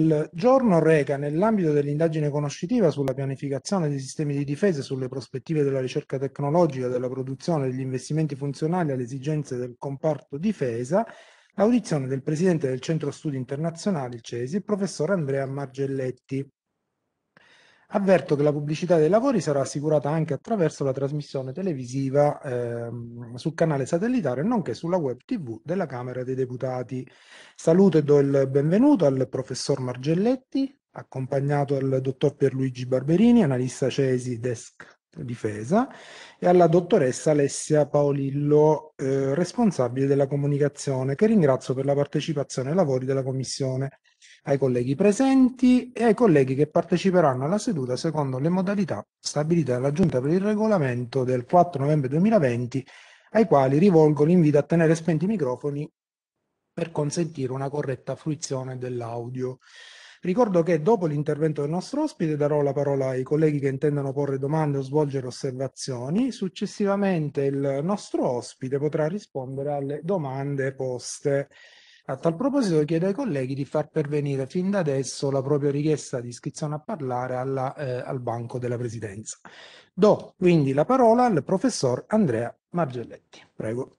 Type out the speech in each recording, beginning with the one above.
Il giorno reca, nell'ambito dell'indagine conoscitiva sulla pianificazione dei sistemi di difesa e sulle prospettive della ricerca tecnologica, della produzione e degli investimenti funzionali alle esigenze del comparto difesa, l'audizione del Presidente del Centro Studi Internazionali, CESI, il professor Andrea Margelletti. Avverto che la pubblicità dei lavori sarà assicurata anche attraverso la trasmissione televisiva ehm, sul canale satellitare, nonché sulla web TV della Camera dei Deputati. Saluto e do il benvenuto al professor Margelletti, accompagnato dal dottor Pierluigi Barberini, analista CESI Desk Difesa, e alla dottoressa Alessia Paolillo, eh, responsabile della comunicazione, che ringrazio per la partecipazione ai lavori della Commissione ai colleghi presenti e ai colleghi che parteciperanno alla seduta secondo le modalità stabilite dalla Giunta per il regolamento del 4 novembre 2020, ai quali rivolgo l'invito a tenere spenti i microfoni per consentire una corretta fruizione dell'audio. Ricordo che dopo l'intervento del nostro ospite darò la parola ai colleghi che intendono porre domande o svolgere osservazioni. Successivamente il nostro ospite potrà rispondere alle domande poste. A tal proposito chiedo ai colleghi di far pervenire fin da adesso la propria richiesta di iscrizione a parlare alla, eh, al banco della Presidenza. Do quindi la parola al professor Andrea Margelletti. Prego.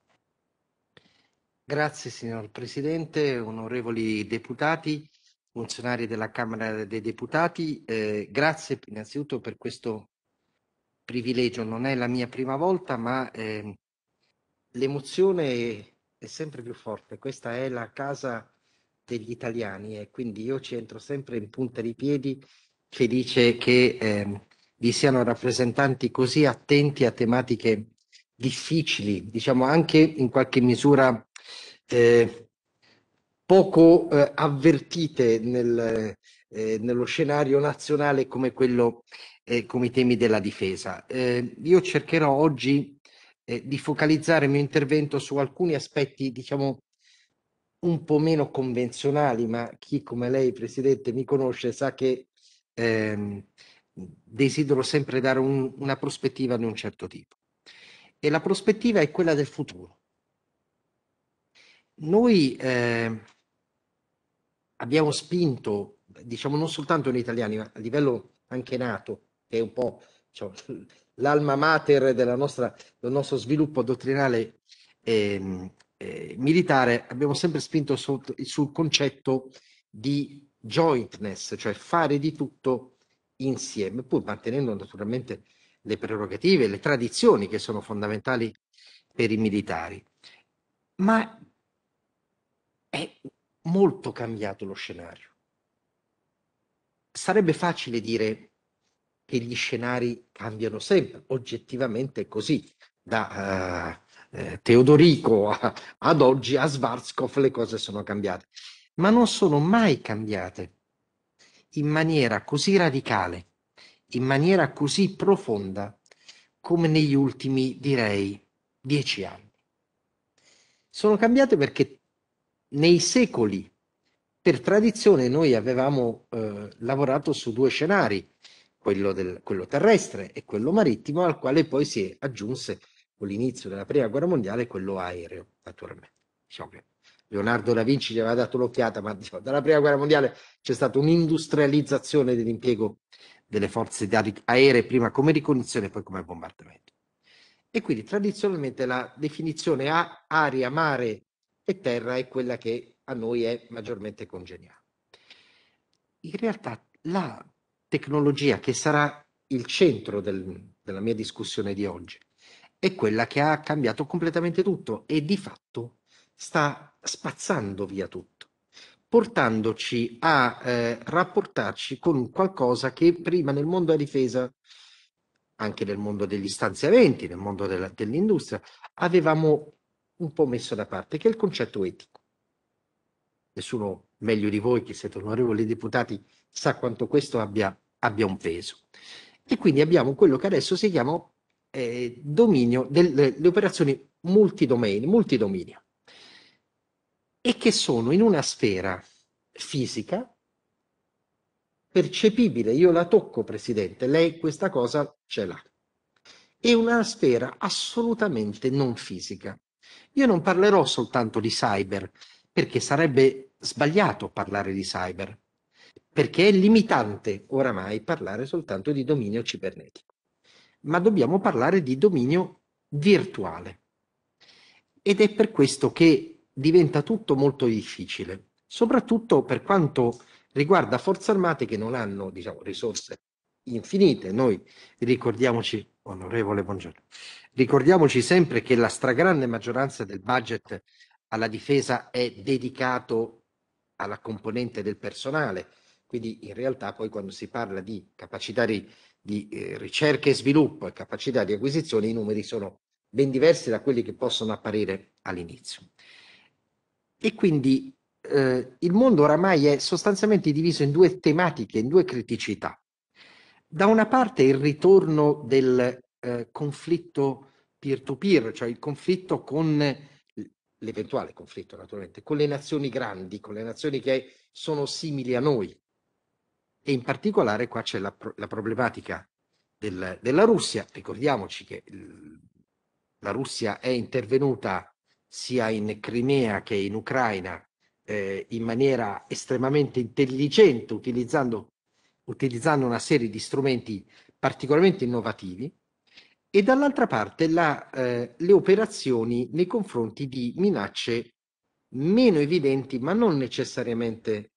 Grazie signor Presidente, onorevoli deputati, funzionari della Camera dei Deputati. Eh, grazie innanzitutto per questo privilegio. Non è la mia prima volta, ma eh, l'emozione è sempre più forte. Questa è la casa degli italiani e quindi io ci entro sempre in punta di piedi felice che eh, vi siano rappresentanti così attenti a tematiche difficili, diciamo anche in qualche misura eh, poco eh, avvertite nel, eh, nello scenario nazionale come quello eh, come i temi della difesa. Eh, io cercherò oggi eh, di focalizzare il mio intervento su alcuni aspetti, diciamo, un po' meno convenzionali, ma chi come lei, Presidente, mi conosce sa che ehm, desidero sempre dare un, una prospettiva di un certo tipo. E la prospettiva è quella del futuro. Noi eh, abbiamo spinto, diciamo non soltanto noi italiani, ma a livello anche nato, che è un po' diciamo, l'alma mater nostra, del nostro sviluppo dottrinale eh, eh, militare, abbiamo sempre spinto sul, sul concetto di jointness, cioè fare di tutto insieme, pur mantenendo naturalmente le prerogative, le tradizioni che sono fondamentali per i militari. Ma è molto cambiato lo scenario. Sarebbe facile dire che gli scenari cambiano sempre, oggettivamente è così, da uh, Teodorico a, ad oggi a Schwarzkopf le cose sono cambiate, ma non sono mai cambiate in maniera così radicale, in maniera così profonda come negli ultimi, direi, dieci anni. Sono cambiate perché nei secoli, per tradizione, noi avevamo eh, lavorato su due scenari, quello, del, quello terrestre e quello marittimo, al quale poi si aggiunse con l'inizio della prima guerra mondiale quello aereo, naturalmente. Diciamo che Leonardo da Vinci gli aveva dato l'occhiata, ma diciamo, dalla prima guerra mondiale c'è stata un'industrializzazione dell'impiego delle forze aeree, prima come ricognizione e poi come bombardamento. E quindi tradizionalmente la definizione a aria, mare e terra è quella che a noi è maggiormente congeniale. In realtà la tecnologia che sarà il centro del, della mia discussione di oggi è quella che ha cambiato completamente tutto e di fatto sta spazzando via tutto, portandoci a eh, rapportarci con qualcosa che prima nel mondo della difesa, anche nel mondo degli stanziamenti, nel mondo della, dell'industria, avevamo un po' messo da parte, che è il concetto etico. Nessuno meglio di voi, che siete onorevoli deputati, sa quanto questo abbia abbia un peso. E quindi abbiamo quello che adesso si chiama eh, dominio delle operazioni multidomain, multidominio, e che sono in una sfera fisica percepibile, io la tocco Presidente, lei questa cosa ce l'ha, è una sfera assolutamente non fisica. Io non parlerò soltanto di cyber, perché sarebbe sbagliato parlare di cyber, perché è limitante oramai parlare soltanto di dominio cibernetico, ma dobbiamo parlare di dominio virtuale. Ed è per questo che diventa tutto molto difficile, soprattutto per quanto riguarda forze armate che non hanno diciamo, risorse infinite. Noi ricordiamoci, onorevole, buongiorno, ricordiamoci sempre che la stragrande maggioranza del budget alla difesa è dedicato alla componente del personale, quindi in realtà poi quando si parla di capacità di, di eh, ricerca e sviluppo e capacità di acquisizione, i numeri sono ben diversi da quelli che possono apparire all'inizio. E quindi eh, il mondo oramai è sostanzialmente diviso in due tematiche, in due criticità. Da una parte il ritorno del eh, conflitto peer-to-peer, cioè il conflitto con l'eventuale conflitto naturalmente, con le nazioni grandi, con le nazioni che sono simili a noi, e in particolare qua c'è la, la problematica del, della Russia. Ricordiamoci che il, la Russia è intervenuta sia in Crimea che in Ucraina eh, in maniera estremamente intelligente, utilizzando, utilizzando una serie di strumenti particolarmente innovativi, e dall'altra parte la, eh, le operazioni nei confronti di minacce meno evidenti, ma non necessariamente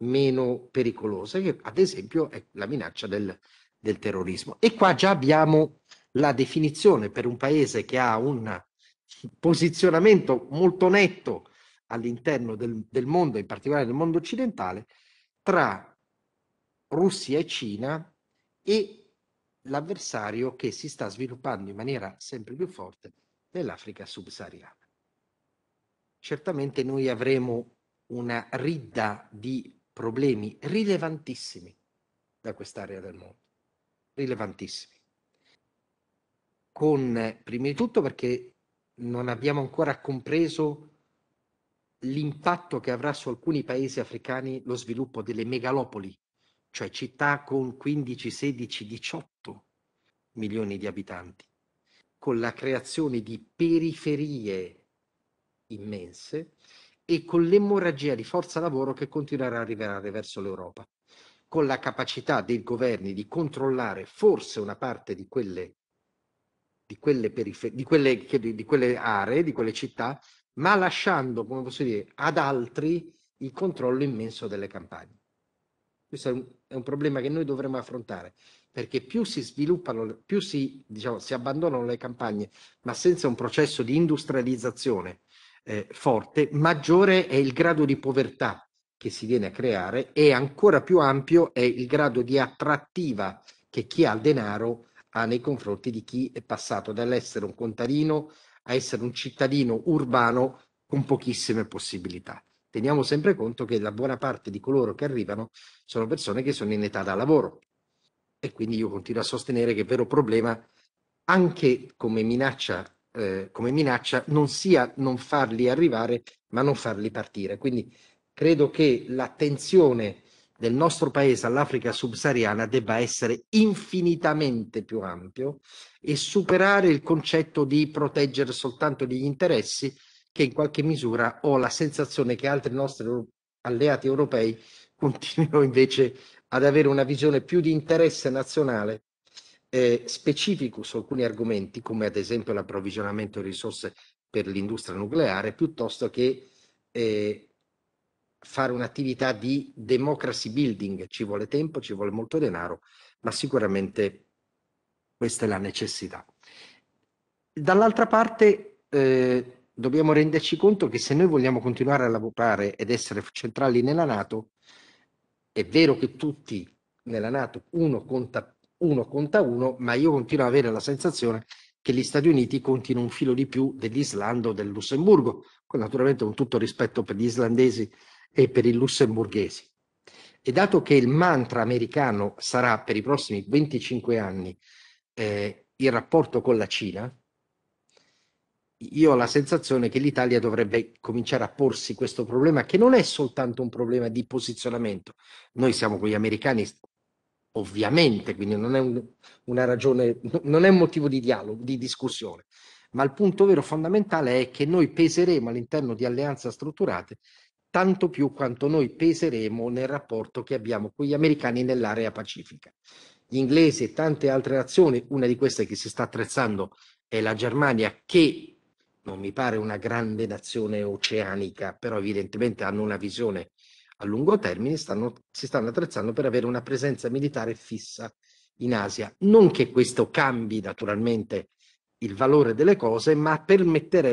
meno pericolose, che ad esempio è la minaccia del, del terrorismo. E qua già abbiamo la definizione per un paese che ha un posizionamento molto netto all'interno del, del mondo, in particolare del mondo occidentale, tra Russia e Cina e l'avversario che si sta sviluppando in maniera sempre più forte nell'Africa subsahariana. Certamente noi avremo una ridda di problemi rilevantissimi da quest'area del mondo, rilevantissimi. Con, eh, prima di tutto perché non abbiamo ancora compreso l'impatto che avrà su alcuni paesi africani lo sviluppo delle megalopoli, cioè città con 15, 16, 18 milioni di abitanti, con la creazione di periferie immense e con l'emorragia di forza lavoro che continuerà a arrivare verso l'Europa, con la capacità dei governi di controllare forse una parte di quelle, di quelle, perifer- di quelle, di quelle aree, di quelle città, ma lasciando, come posso dire, ad altri il controllo immenso delle campagne. Questo è un, è un problema che noi dovremmo affrontare, perché più si sviluppano, più si, diciamo, si abbandonano le campagne, ma senza un processo di industrializzazione eh, forte, maggiore è il grado di povertà che si viene a creare e ancora più ampio è il grado di attrattiva che chi ha il denaro ha nei confronti di chi è passato dall'essere un contadino a essere un cittadino urbano con pochissime possibilità. Teniamo sempre conto che la buona parte di coloro che arrivano sono persone che sono in età da lavoro e quindi io continuo a sostenere che il vero problema, anche come minaccia eh, come minaccia non sia non farli arrivare, ma non farli partire. Quindi credo che l'attenzione del nostro paese all'Africa subsahariana debba essere infinitamente più ampio e superare il concetto di proteggere soltanto gli interessi che in qualche misura ho la sensazione che altri nostri alleati europei continuino invece ad avere una visione più di interesse nazionale eh, specifico su alcuni argomenti, come ad esempio l'approvvigionamento di risorse per l'industria nucleare, piuttosto che eh, fare un'attività di democracy building. Ci vuole tempo, ci vuole molto denaro, ma sicuramente questa è la necessità. Dall'altra parte eh, dobbiamo renderci conto che se noi vogliamo continuare a lavorare ed essere centrali nella Nato, è vero che tutti nella Nato, uno conta uno conta uno, ma io continuo ad avere la sensazione che gli Stati Uniti contino un filo di più dell'Islanda o del Lussemburgo, con naturalmente un tutto rispetto per gli islandesi e per i lussemburghesi. E dato che il mantra americano sarà per i prossimi 25 anni eh, il rapporto con la Cina, io ho la sensazione che l'Italia dovrebbe cominciare a porsi questo problema, che non è soltanto un problema di posizionamento. Noi siamo con gli americani ovviamente, quindi non è un, una ragione, non è un motivo di dialogo, di discussione, ma il punto vero fondamentale è che noi peseremo all'interno di alleanze strutturate tanto più quanto noi peseremo nel rapporto che abbiamo con gli americani nell'area pacifica. Gli inglesi e tante altre nazioni, una di queste che si sta attrezzando è la Germania, che non mi pare una grande nazione oceanica, però evidentemente hanno una visione a lungo termine stanno, si stanno attrezzando per avere una presenza militare fissa in Asia. Non che questo cambi naturalmente il valore delle cose, ma permette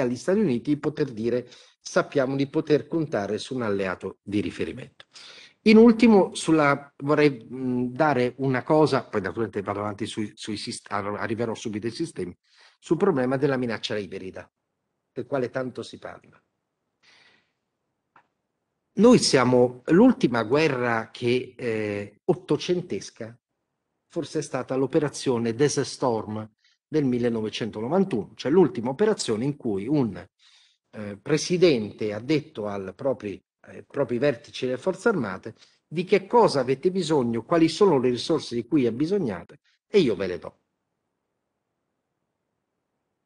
agli Stati Uniti di poter dire sappiamo di poter contare su un alleato di riferimento. In ultimo, sulla, vorrei dare una cosa, poi naturalmente vado avanti sui, sui sistemi, arriverò subito ai sistemi, sul problema della minaccia ibrida, del quale tanto si parla. Noi siamo l'ultima guerra che eh, ottocentesca, forse è stata l'operazione Desert Storm del 1991, cioè l'ultima operazione in cui un eh, presidente ha detto ai propri, eh, propri vertici delle forze armate di che cosa avete bisogno, quali sono le risorse di cui abbisognate e io ve le do.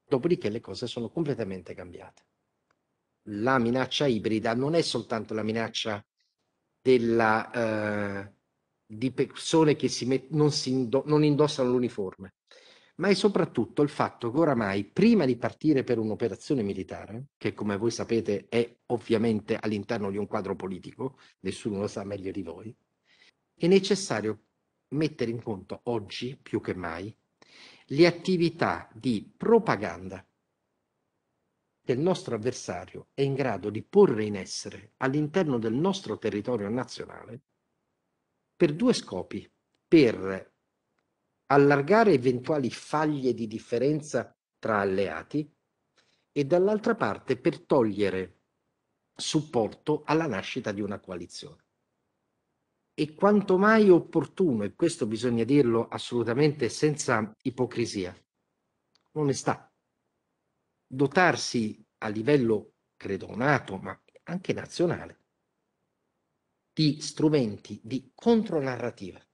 Dopodiché le cose sono completamente cambiate la minaccia ibrida non è soltanto la minaccia della, eh, di persone che si met- non, si indo- non indossano l'uniforme, ma è soprattutto il fatto che oramai, prima di partire per un'operazione militare, che come voi sapete è ovviamente all'interno di un quadro politico, nessuno lo sa meglio di voi, è necessario mettere in conto oggi più che mai le attività di propaganda che il nostro avversario è in grado di porre in essere all'interno del nostro territorio nazionale per due scopi, per allargare eventuali faglie di differenza tra alleati e dall'altra parte per togliere supporto alla nascita di una coalizione. E quanto mai opportuno, e questo bisogna dirlo assolutamente senza ipocrisia, onestà, dotarsi a livello credo, nato, ma anche nazionale, di strumenti di contronarrativa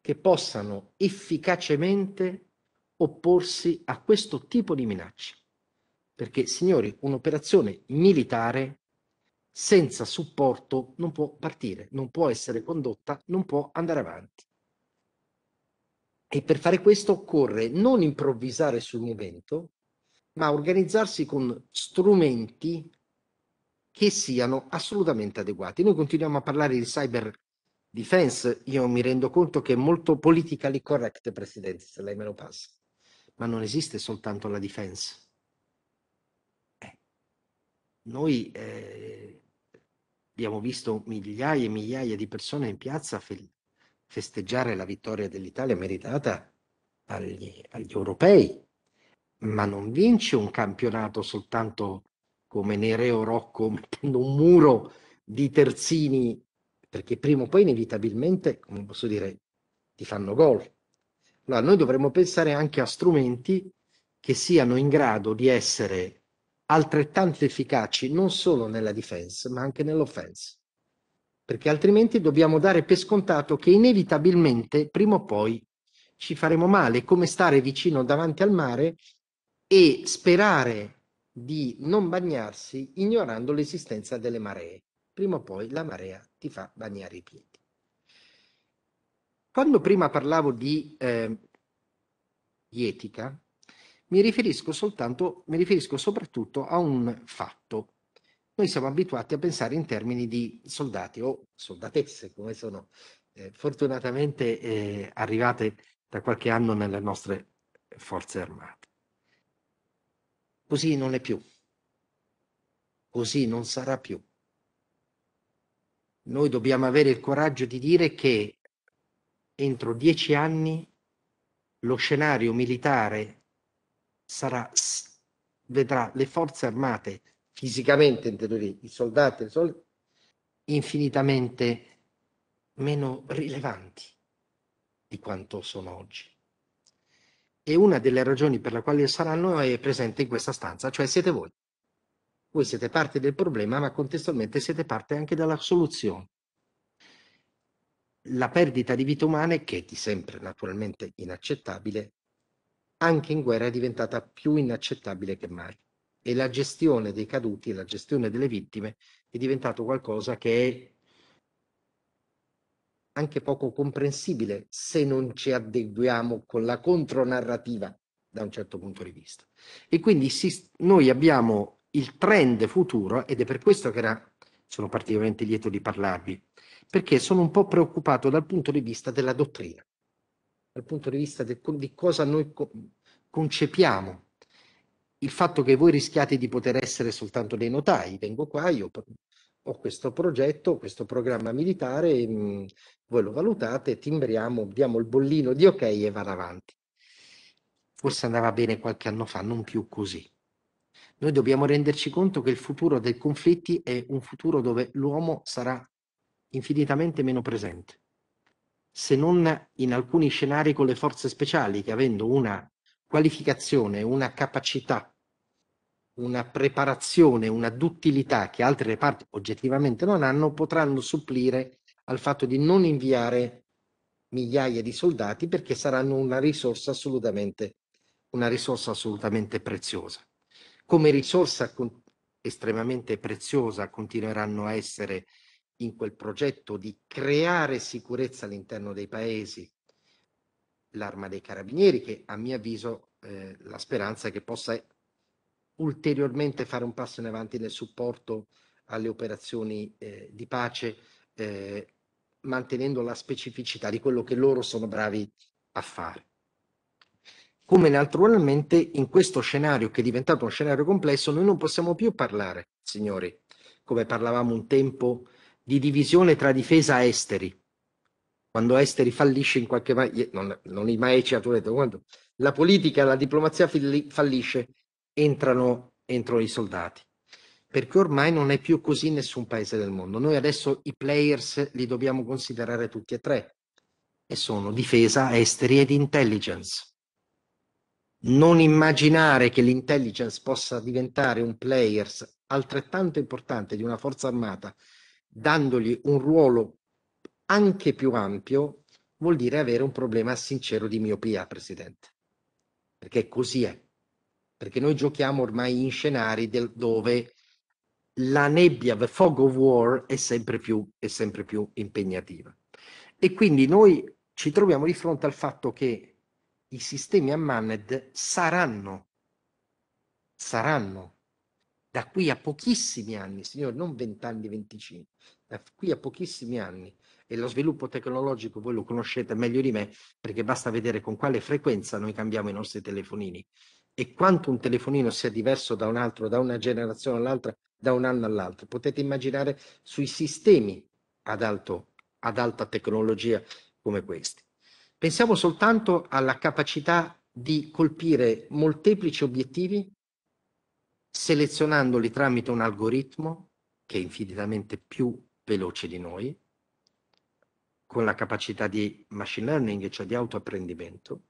che possano efficacemente opporsi a questo tipo di minacce. Perché, signori, un'operazione militare senza supporto non può partire, non può essere condotta, non può andare avanti. E per fare questo occorre non improvvisare sul momento, ma organizzarsi con strumenti che siano assolutamente adeguati. Noi continuiamo a parlare di cyber defense, io mi rendo conto che è molto politically correct, Presidente, se lei me lo passa, ma non esiste soltanto la defense. Eh. Noi eh, abbiamo visto migliaia e migliaia di persone in piazza fel- festeggiare la vittoria dell'Italia meritata agli, agli europei, ma non vince un campionato soltanto come Nereo Rocco mettendo un muro di terzini, perché prima o poi inevitabilmente, come posso dire, ti fanno gol. Allora noi dovremmo pensare anche a strumenti che siano in grado di essere altrettanto efficaci non solo nella difesa, ma anche nell'offense perché altrimenti dobbiamo dare per scontato che inevitabilmente prima o poi ci faremo male, come stare vicino davanti al mare e sperare di non bagnarsi ignorando l'esistenza delle maree. Prima o poi la marea ti fa bagnare i piedi. Quando prima parlavo di, eh, di etica, mi riferisco, soltanto, mi riferisco soprattutto a un fatto noi siamo abituati a pensare in termini di soldati o soldatesse, come sono eh, fortunatamente eh, arrivate da qualche anno nelle nostre forze armate. Così non è più, così non sarà più. Noi dobbiamo avere il coraggio di dire che entro dieci anni lo scenario militare sarà, vedrà le forze armate fisicamente intenderei i soldati e le infinitamente meno rilevanti di quanto sono oggi. E una delle ragioni per la quale saranno è eh, presente in questa stanza, cioè siete voi. Voi siete parte del problema, ma contestualmente siete parte anche della soluzione. La perdita di vite umane, che è di sempre naturalmente inaccettabile, anche in guerra è diventata più inaccettabile che mai e la gestione dei caduti e la gestione delle vittime è diventato qualcosa che è anche poco comprensibile se non ci adeguiamo con la contronarrativa da un certo punto di vista. E quindi si, noi abbiamo il trend futuro ed è per questo che era, sono particolarmente lieto di parlarvi, perché sono un po' preoccupato dal punto di vista della dottrina, dal punto di vista de, di cosa noi concepiamo il fatto che voi rischiate di poter essere soltanto dei notai, vengo qua, io ho questo progetto, questo programma militare, mm, voi lo valutate, timbriamo, diamo il bollino di ok e vado avanti. Forse andava bene qualche anno fa, non più così. Noi dobbiamo renderci conto che il futuro dei conflitti è un futuro dove l'uomo sarà infinitamente meno presente, se non in alcuni scenari con le forze speciali che avendo una qualificazione, una capacità, una preparazione, una duttilità che altri reparti oggettivamente non hanno, potranno supplire al fatto di non inviare migliaia di soldati perché saranno una risorsa assolutamente, una risorsa assolutamente preziosa. Come risorsa con, estremamente preziosa continueranno a essere in quel progetto di creare sicurezza all'interno dei paesi, l'Arma dei Carabinieri, che a mio avviso eh, la speranza è che possa ulteriormente fare un passo in avanti nel supporto alle operazioni eh, di pace, eh, mantenendo la specificità di quello che loro sono bravi a fare. Come naturalmente in questo scenario che è diventato uno scenario complesso, noi non possiamo più parlare, signori, come parlavamo un tempo, di divisione tra difesa e esteri, quando Esteri fallisce in qualche modo, non, non i maeci ha detto, quando la politica, la diplomazia fallisce, entrano, entrano i soldati. Perché ormai non è più così in nessun paese del mondo. Noi adesso i players li dobbiamo considerare tutti e tre, e sono difesa, esteri ed intelligence. Non immaginare che l'intelligence possa diventare un players altrettanto importante di una forza armata, dandogli un ruolo anche più ampio vuol dire avere un problema sincero di miopia, Presidente, perché così è, perché noi giochiamo ormai in scenari del, dove la nebbia, the fog of war, è sempre, più, è sempre più impegnativa. E quindi noi ci troviamo di fronte al fatto che i sistemi unmanned saranno, saranno da qui a pochissimi anni, signori, non vent'anni, venticinque, da qui a pochissimi anni, e lo sviluppo tecnologico voi lo conoscete meglio di me perché basta vedere con quale frequenza noi cambiamo i nostri telefonini e quanto un telefonino sia diverso da un altro, da una generazione all'altra, da un anno all'altro. Potete immaginare sui sistemi ad, alto, ad alta tecnologia come questi. Pensiamo soltanto alla capacità di colpire molteplici obiettivi selezionandoli tramite un algoritmo che è infinitamente più veloce di noi, con la capacità di machine learning, cioè di autoapprendimento,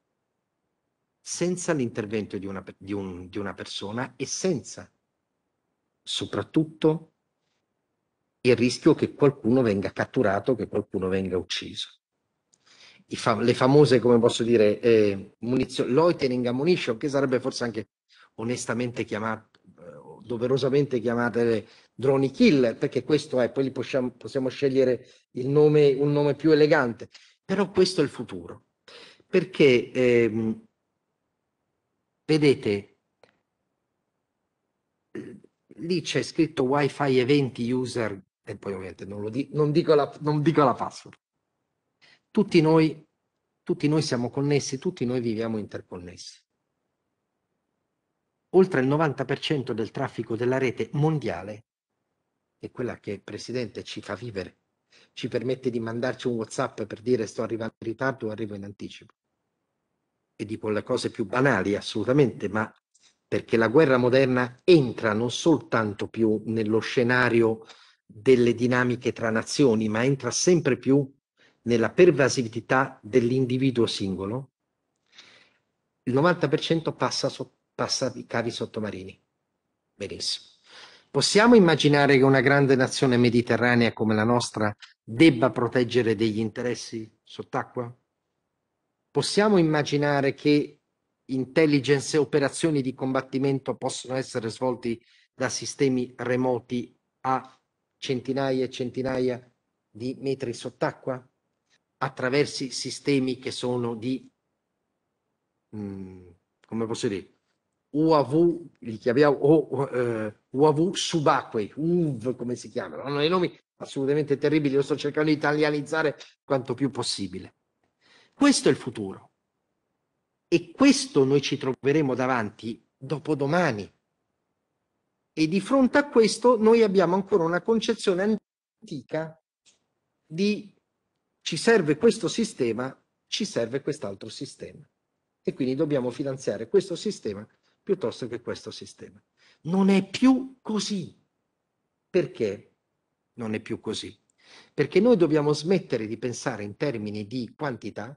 senza l'intervento di una, di, un, di una persona e senza soprattutto il rischio che qualcuno venga catturato, che qualcuno venga ucciso. Fam le famose, come posso dire, eh, loitering ammunition, che sarebbe forse anche onestamente chiamato, eh, doverosamente chiamate droni killer, perché questo è, poi possiamo, possiamo scegliere nome, un nome più elegante, però questo è il futuro, perché ehm, vedete, eh, lì c'è scritto wifi eventi user, e poi ovviamente non, lo di, non, dico la, non dico la password. Tutti noi, tutti noi siamo connessi, tutti noi viviamo interconnessi oltre il 90% del traffico della rete mondiale è quella che il Presidente ci fa vivere, ci permette di mandarci un WhatsApp per dire sto arrivando in ritardo o arrivo in anticipo. E dico le cose più banali, assolutamente, ma perché la guerra moderna entra non soltanto più nello scenario delle dinamiche tra nazioni, ma entra sempre più nella pervasività dell'individuo singolo. Il 90% passa, so, passa i cavi sottomarini. Benissimo. Possiamo immaginare che una grande nazione mediterranea come la nostra debba proteggere degli interessi sott'acqua? Possiamo immaginare che intelligence e operazioni di combattimento possono essere svolti da sistemi remoti a centinaia e centinaia di metri sott'acqua attraverso sistemi che sono di, mh, mm, come posso dire, UAV, li chiamiamo o, eh, UAV subacquei, UV come si chiamano, hanno dei nomi assolutamente terribili, lo sto cercando di italianizzare quanto più possibile. Questo è il futuro e questo noi ci troveremo davanti dopodomani. E di fronte a questo noi abbiamo ancora una concezione antica di ci serve questo sistema, ci serve quest'altro sistema. E quindi dobbiamo finanziare questo sistema piuttosto che questo sistema. Non è più così. Perché non è più così? Perché noi dobbiamo smettere di pensare in termini di quantità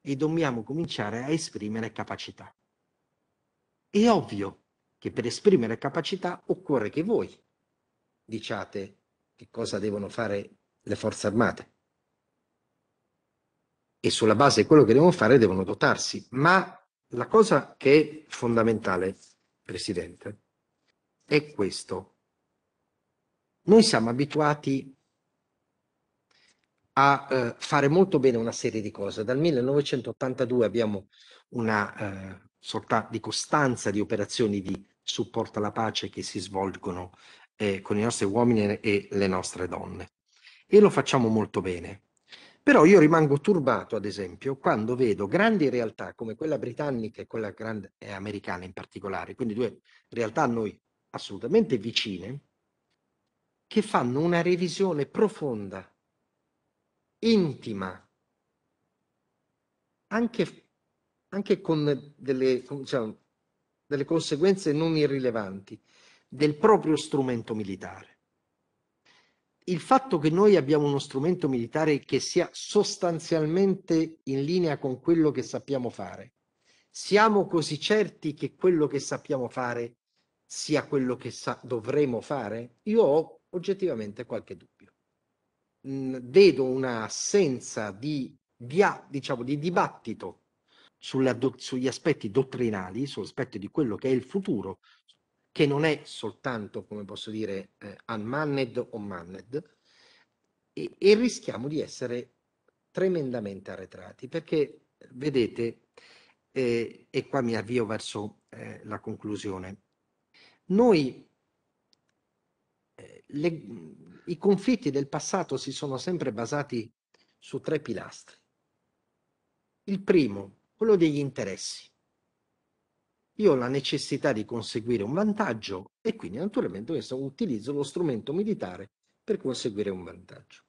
e dobbiamo cominciare a esprimere capacità. È ovvio che per esprimere capacità occorre che voi diciate che cosa devono fare le forze armate. E sulla base di quello che devono fare devono dotarsi, ma la cosa che è fondamentale, Presidente, è questo. Noi siamo abituati a eh, fare molto bene una serie di cose. Dal 1982 abbiamo una eh, sorta di costanza di operazioni di supporto alla pace che si svolgono eh, con i nostri uomini e le nostre donne. E lo facciamo molto bene. Però io rimango turbato, ad esempio, quando vedo grandi realtà come quella britannica e quella grande, eh, americana in particolare, quindi due realtà a noi assolutamente vicine, che fanno una revisione profonda, intima, anche, anche con, delle, con diciamo, delle conseguenze non irrilevanti, del proprio strumento militare il fatto che noi abbiamo uno strumento militare che sia sostanzialmente in linea con quello che sappiamo fare, siamo così certi che quello che sappiamo fare sia quello che dovremo fare? Io ho oggettivamente qualche dubbio. Mm, vedo un'assenza di, di, diciamo, di dibattito sulla, sugli aspetti dottrinali, sull'aspetto di quello che è il futuro, che non è soltanto, come posso dire, eh, unmanned o manned, e, e rischiamo di essere tremendamente arretrati, perché vedete, eh, e qua mi avvio verso eh, la conclusione, noi eh, le, i conflitti del passato si sono sempre basati su tre pilastri. Il primo, quello degli interessi io ho la necessità di conseguire un vantaggio e quindi naturalmente questo utilizzo lo strumento militare per conseguire un vantaggio.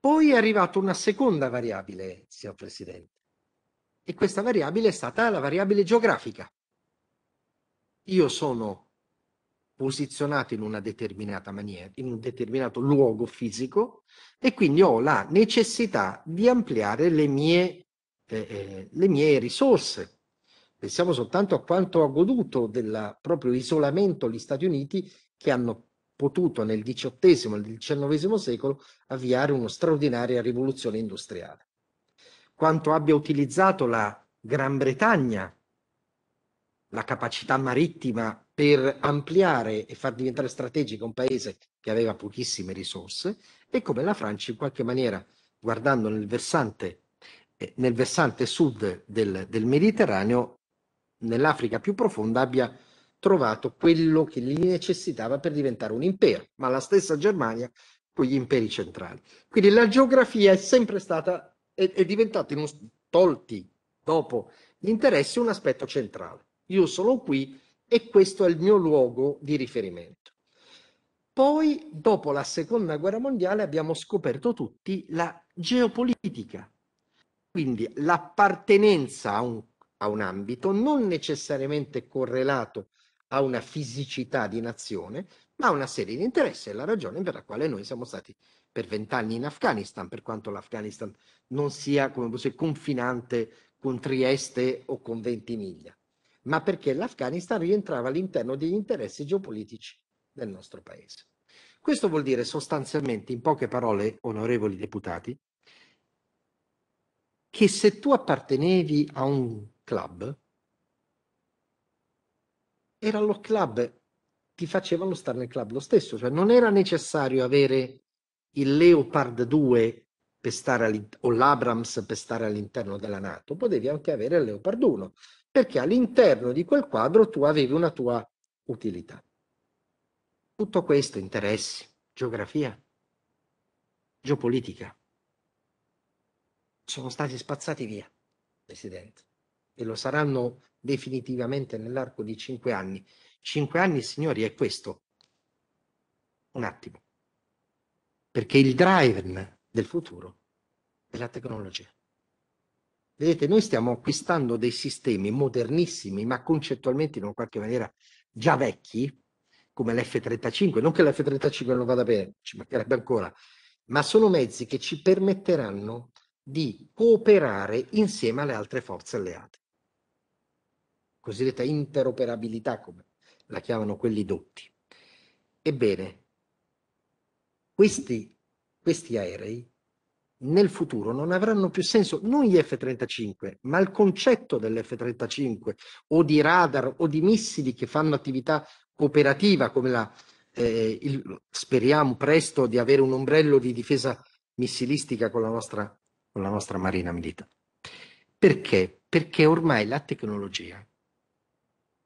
Poi è arrivata una seconda variabile, signor Presidente, e questa variabile è stata la variabile geografica. Io sono posizionato in una determinata maniera, in un determinato luogo fisico e quindi ho la necessità di ampliare le mie, eh, eh le mie risorse, Pensiamo soltanto a quanto ha goduto del proprio isolamento gli Stati Uniti che hanno potuto nel XVIII e nel XIX secolo avviare una straordinaria rivoluzione industriale. Quanto abbia utilizzato la Gran Bretagna la capacità marittima per ampliare e far diventare strategico un paese che aveva pochissime risorse e come la Francia in qualche maniera guardando nel versante, eh, nel versante sud del, del Mediterraneo nell'Africa più profonda abbia trovato quello che gli necessitava per diventare un impero, ma la stessa Germania con gli imperi centrali. Quindi la geografia è sempre stata, è, è diventata, un, tolti dopo gli interessi, un aspetto centrale. Io sono qui e questo è il mio luogo di riferimento. Poi, dopo la seconda guerra mondiale, abbiamo scoperto tutti la geopolitica, quindi l'appartenenza a un a un ambito non necessariamente correlato a una fisicità di nazione, ma a una serie di interessi. È la ragione per la quale noi siamo stati per vent'anni in Afghanistan, per quanto l'Afghanistan non sia, come fosse, confinante con Trieste o con Ventimiglia, ma perché l'Afghanistan rientrava all'interno degli interessi geopolitici del nostro paese. Questo vuol dire sostanzialmente, in poche parole, onorevoli deputati, che se tu appartenevi a un club, era lo club, ti facevano stare nel club lo stesso, cioè non era necessario avere il Leopard 2 per stare all'interno, o l'Abrams per stare all'interno della Nato, potevi anche avere il Leopard 1, perché all'interno di quel quadro tu avevi una tua utilità. Tutto questo, interessi, geografia, geopolitica, sono stati spazzati via, Presidente e lo saranno definitivamente nell'arco di cinque anni. Cinque anni, signori, è questo. Un attimo. Perché il driver del futuro è la tecnologia. Vedete, noi stiamo acquistando dei sistemi modernissimi, ma concettualmente in una qualche maniera già vecchi, come l'F-35, non che l'F-35 non vada bene, ci mancherebbe ancora, ma sono mezzi che ci permetteranno di cooperare insieme alle altre forze alleate cosiddetta interoperabilità, come la chiamano quelli dotti. Ebbene, questi, questi aerei nel futuro non avranno più senso non gli F-35, ma il concetto dell'F-35 o di radar o di missili che fanno attività cooperativa come la, eh, il, speriamo presto di avere un ombrello di difesa missilistica con la nostra, con la nostra marina militare. Perché? Perché ormai la tecnologia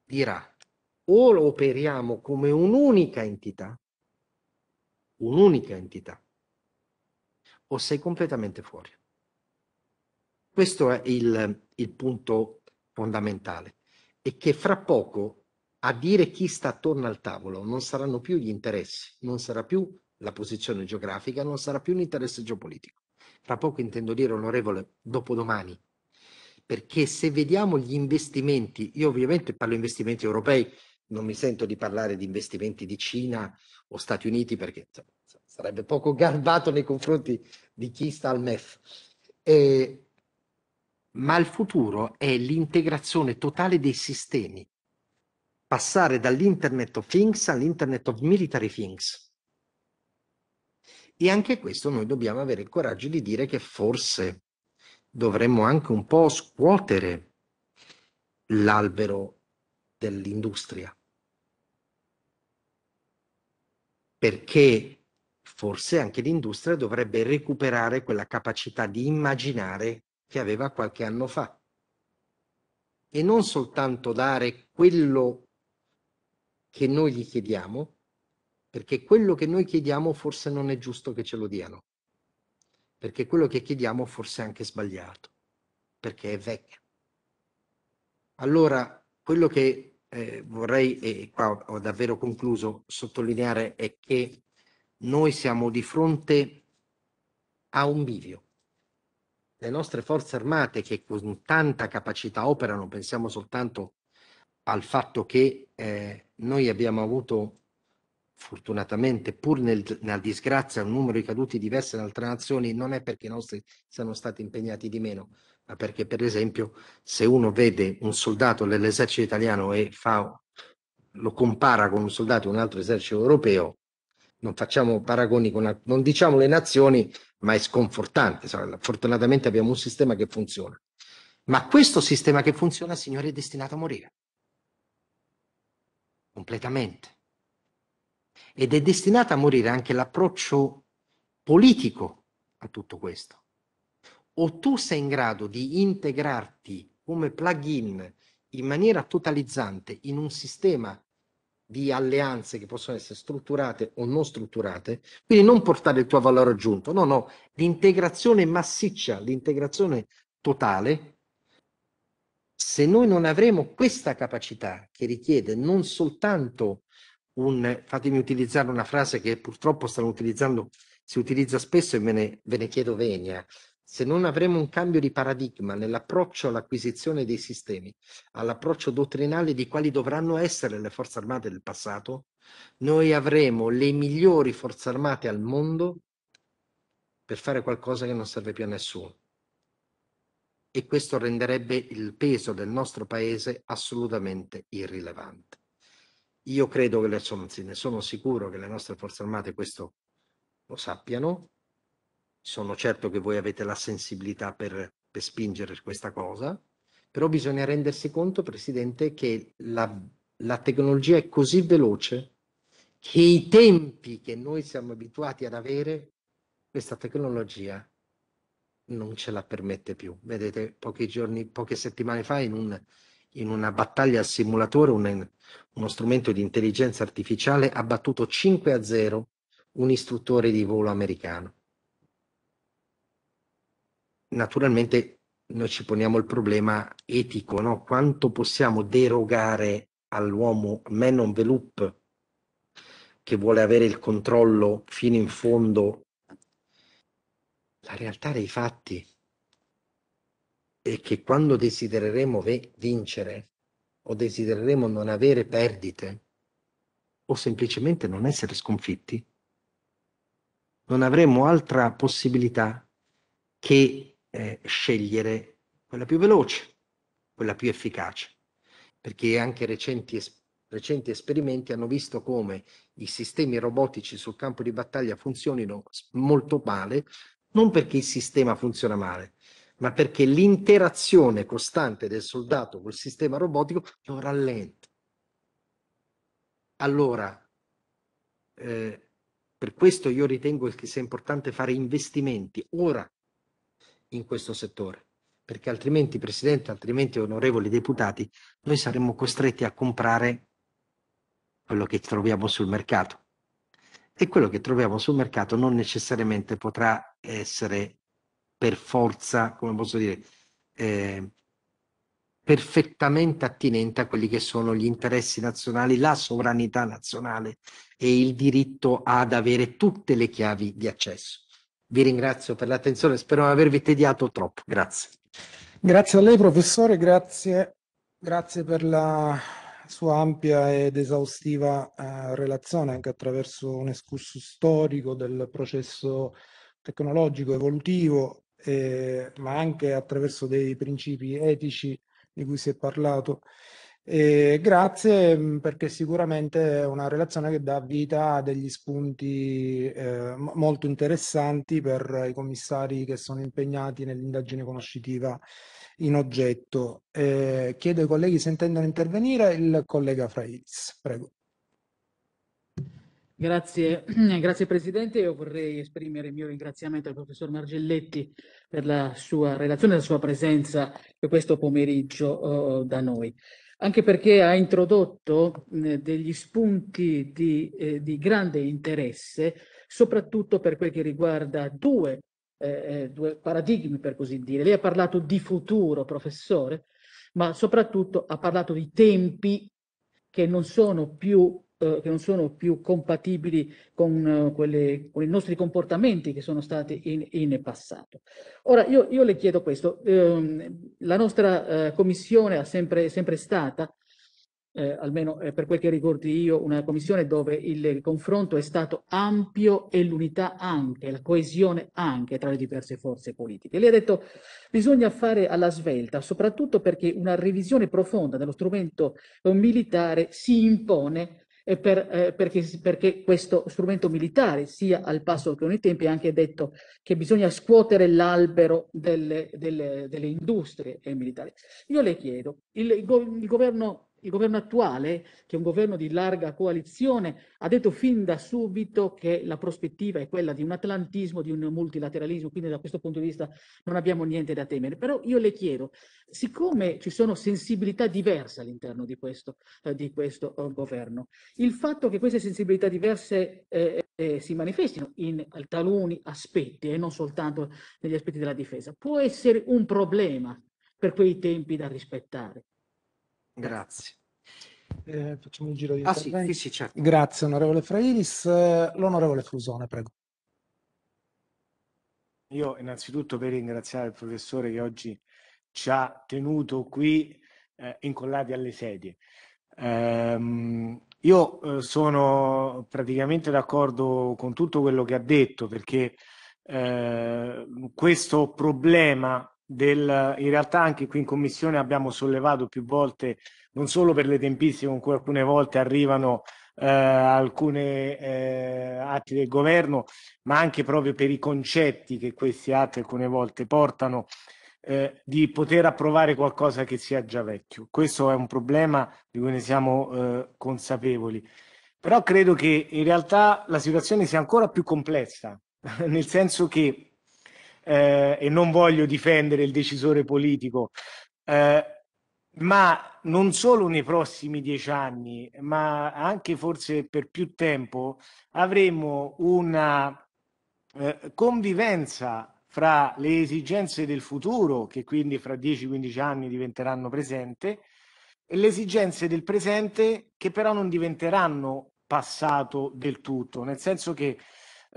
dirà o lo operiamo come un'unica entità, un'unica entità, o sei completamente fuori. Questo è il, il punto fondamentale e che fra poco a dire chi sta attorno al tavolo non saranno più gli interessi, non sarà più la posizione geografica, non sarà più l'interesse geopolitico. Fra poco intendo dire, onorevole, dopodomani, perché se vediamo gli investimenti, io ovviamente parlo di investimenti europei, non mi sento di parlare di investimenti di Cina o Stati Uniti perché sarebbe poco garbato nei confronti di chi sta al MEF. Eh, ma il futuro è l'integrazione totale dei sistemi, passare dall'Internet of Things all'Internet of Military Things. E anche questo noi dobbiamo avere il coraggio di dire che forse dovremmo anche un po' scuotere l'albero dell'industria. Perché forse anche l'industria dovrebbe recuperare quella capacità di immaginare che aveva qualche anno fa e non soltanto dare quello che noi gli chiediamo, perché quello che noi chiediamo forse non è giusto che ce lo diano perché quello che chiediamo forse è anche sbagliato, perché è vecchio. Allora, quello che eh, vorrei, e qua ho davvero concluso, sottolineare è che noi siamo di fronte a un bivio. Le nostre forze armate che con tanta capacità operano, pensiamo soltanto al fatto che eh, noi abbiamo avuto fortunatamente pur nel, nella disgrazia un numero di caduti diversi da altre nazioni non è perché i nostri siano stati impegnati di meno, ma perché per esempio se uno vede un soldato dell'esercito italiano e fa, lo compara con un soldato di un altro esercito europeo, non facciamo paragoni con, non diciamo le nazioni, ma è sconfortante. Fortunatamente abbiamo un sistema che funziona. Ma questo sistema che funziona, signore, è destinato a morire. Completamente ed è destinata a morire anche l'approccio politico a tutto questo. O tu sei in grado di integrarti come plugin in maniera totalizzante in un sistema di alleanze che possono essere strutturate o non strutturate, quindi non portare il tuo valore aggiunto, no, no, l'integrazione massiccia, l'integrazione totale, se noi non avremo questa capacità che richiede non soltanto un, fatemi utilizzare una frase che purtroppo stanno utilizzando, si utilizza spesso e ve ne, ve ne chiedo venia, se non avremo un cambio di paradigma nell'approccio all'acquisizione dei sistemi, all'approccio dottrinale di quali dovranno essere le forze armate del passato, noi avremo le migliori forze armate al mondo per fare qualcosa che non serve più a nessuno. E questo renderebbe il peso del nostro paese assolutamente irrilevante. Io credo che, insomma, anzi, ne sono sicuro che le nostre forze armate questo lo sappiano. Sono certo che voi avete la sensibilità per, per spingere questa cosa, però bisogna rendersi conto, Presidente, che la, la tecnologia è così veloce che i tempi che noi siamo abituati ad avere, questa tecnologia non ce la permette più. Vedete, pochi giorni, poche settimane fa, in un, in una battaglia al simulatore un, uno strumento di intelligenza artificiale ha battuto 5 a 0 un istruttore di volo americano. Naturalmente noi ci poniamo il problema etico, no? quanto possiamo derogare all'uomo man on the loop che vuole avere il controllo fino in fondo. La realtà dei fatti e che quando desidereremo vincere o desidereremo non avere perdite o semplicemente non essere sconfitti, non avremo altra possibilità che eh, scegliere quella più veloce, quella più efficace, perché anche recenti, es- recenti esperimenti hanno visto come i sistemi robotici sul campo di battaglia funzionino molto male, non perché il sistema funziona male, ma perché l'interazione costante del soldato col sistema robotico lo rallenta. Allora, eh, per questo io ritengo che sia importante fare investimenti ora in questo settore, perché altrimenti, Presidente, altrimenti, onorevoli deputati, noi saremmo costretti a comprare quello che troviamo sul mercato. E quello che troviamo sul mercato non necessariamente potrà essere per forza, come posso dire, eh, perfettamente attinente a quelli che sono gli interessi nazionali, la sovranità nazionale e il diritto ad avere tutte le chiavi di accesso. Vi ringrazio per l'attenzione, spero non avervi tediato troppo. Grazie. Grazie a lei professore, grazie, grazie per la sua ampia ed esaustiva eh, relazione anche attraverso un escursus storico del processo tecnologico evolutivo eh, ma anche attraverso dei principi etici di cui si è parlato. E grazie mm, perché sicuramente è una relazione che dà vita a degli spunti eh, molto interessanti per i commissari che sono impegnati nell'indagine conoscitiva in oggetto. Eh, chiedo ai colleghi se intendono intervenire, il collega Frailis, prego. Grazie, grazie Presidente. Io vorrei esprimere il mio ringraziamento al professor Margelletti per la sua relazione e la sua presenza questo pomeriggio eh, da noi, anche perché ha introdotto eh, degli spunti di, eh, di, grande interesse, soprattutto per quel che riguarda due, eh, eh, due paradigmi, per così dire. Lei ha parlato di futuro, professore, ma soprattutto ha parlato di tempi che non sono più eh, che non sono più compatibili con, eh, quelle, con, i nostri comportamenti che sono stati in, in passato. Ora, io, io, le chiedo questo, ehm, la nostra eh, commissione ha sempre, sempre stata eh, almeno eh, per quel che ricordi io, una commissione dove il confronto è stato ampio e l'unità anche, la coesione anche tra le diverse forze politiche. Lei ha detto che bisogna fare alla svelta, soprattutto perché una revisione profonda dello strumento militare si impone per, eh, perché, perché, questo strumento militare sia al passo con i tempi, è anche detto che bisogna scuotere l'albero delle, delle, delle industrie militari. Io le chiedo, il, il governo il governo attuale, che è un governo di larga coalizione, ha detto fin da subito che la prospettiva è quella di un atlantismo, di un multilateralismo, quindi da questo punto di vista non abbiamo niente da temere. Però io le chiedo, siccome ci sono sensibilità diverse all'interno di questo, eh, di questo eh, governo, il fatto che queste sensibilità diverse eh, eh si manifestino in taluni aspetti e non soltanto negli aspetti della difesa, può essere un problema per quei tempi da rispettare. Grazie. Eh, facciamo un giro di ah, interventi. Sì, sì, certo. Grazie onorevole Frairis. Eh, l'onorevole Flusone, prego. Io innanzitutto per ringraziare il professore che oggi ci ha tenuto qui eh, incollati alle sedie. Ehm, io eh, sono praticamente d'accordo con tutto quello che ha detto perché eh, questo problema del, in realtà anche qui in commissione abbiamo sollevato più volte, non solo per le tempistiche con cui alcune volte arrivano eh, alcuni eh, atti del governo, ma anche proprio per i concetti che questi atti alcune volte portano, eh, di poter approvare qualcosa che sia già vecchio. Questo è un problema di cui ne siamo eh, consapevoli. Però credo che in realtà la situazione sia ancora più complessa, nel senso che eh, e non voglio difendere il decisore politico, eh, ma non solo nei prossimi dieci anni, ma anche forse per più tempo, avremo una eh, convivenza fra le esigenze del futuro, che quindi fra 10-15 anni diventeranno presente, e le esigenze del presente che però non diventeranno passato del tutto, nel senso che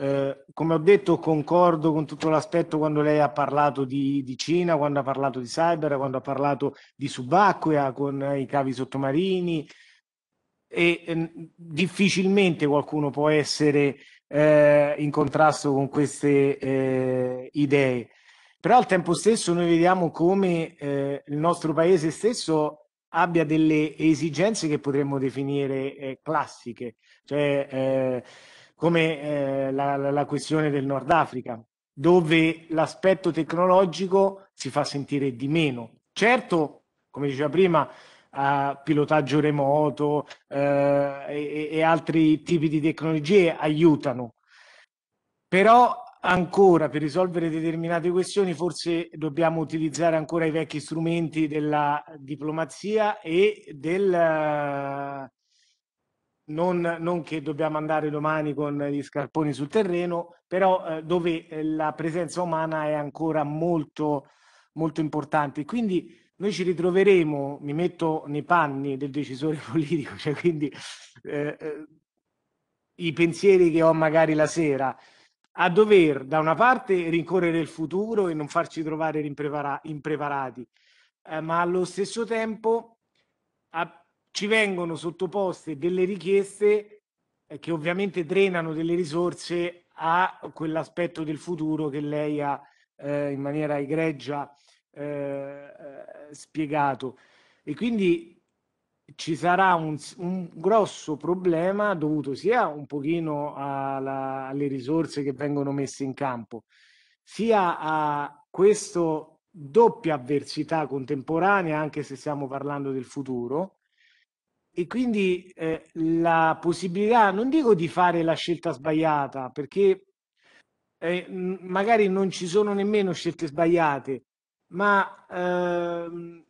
eh, come ho detto, concordo con tutto l'aspetto quando lei ha parlato di, di, Cina, quando ha parlato di cyber, quando ha parlato di subacquea con i cavi sottomarini e ehm, difficilmente qualcuno può essere eh, in contrasto con queste eh, idee. Però al tempo stesso noi vediamo come eh, il nostro paese stesso abbia delle esigenze che potremmo definire classiche, cioè come eh, la, la, questione del Nord Africa, dove l'aspetto tecnologico si fa sentire di meno. Certo, come diceva prima, eh, pilotaggio remoto eh, e, e altri tipi di tecnologie aiutano, però ancora per risolvere determinate questioni forse dobbiamo utilizzare ancora i vecchi strumenti della diplomazia e del, non, non, che dobbiamo andare domani con gli scarponi sul terreno, però eh, dove eh, la presenza umana è ancora molto, molto importante. Quindi noi ci ritroveremo, mi metto nei panni del decisore politico, cioè quindi eh, eh, i pensieri che ho magari la sera, a dover da una parte rincorrere il futuro e non farci trovare impreparati, eh, ma allo stesso tempo a ci vengono sottoposte delle richieste eh, che ovviamente drenano delle risorse a quell'aspetto del futuro che lei ha eh, in maniera egregia eh, eh spiegato. E quindi ci sarà un, un, grosso problema dovuto sia un pochino alla, alle risorse che vengono messe in campo, sia a questa doppia avversità contemporanea, anche se stiamo parlando del futuro, e quindi eh, la possibilità, non dico di fare la scelta sbagliata, perché eh, magari non ci sono nemmeno scelte sbagliate, ma ehm,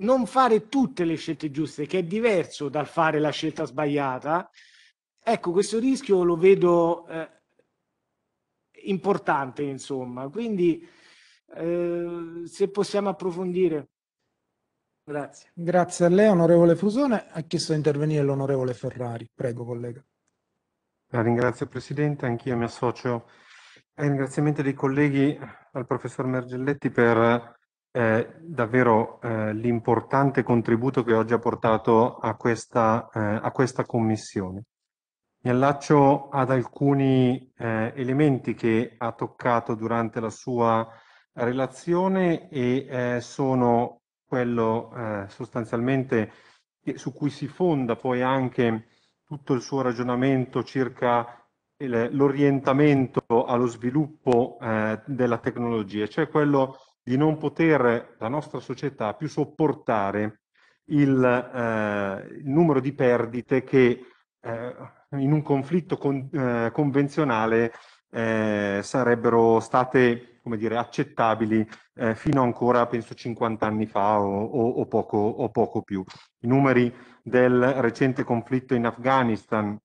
non fare tutte le scelte giuste, che è diverso dal fare la scelta sbagliata, ecco, questo rischio lo vedo eh, importante, insomma. Quindi, eh, se possiamo approfondire. Grazie. Grazie a lei, onorevole Fusone. Ha chiesto di intervenire l'onorevole Ferrari. Prego, collega. La ringrazio, Presidente. Anch'io mi associo ai ringraziamenti dei colleghi al Professor Mergelletti per eh, davvero eh, l'importante contributo che oggi ha portato a questa, eh, a questa Commissione. Mi allaccio ad alcuni eh, elementi che ha toccato durante la sua relazione e eh, sono quello eh, sostanzialmente su cui si fonda poi anche tutto il suo ragionamento circa l'orientamento allo sviluppo eh, della tecnologia, cioè quello di non poter la nostra società più sopportare il, eh, il numero di perdite che eh, in un conflitto con, eh, convenzionale eh, sarebbero state come dire, accettabili eh, fino ancora, penso, 50 anni fa o, o, o, poco, o poco più. I numeri del recente conflitto in Afghanistan,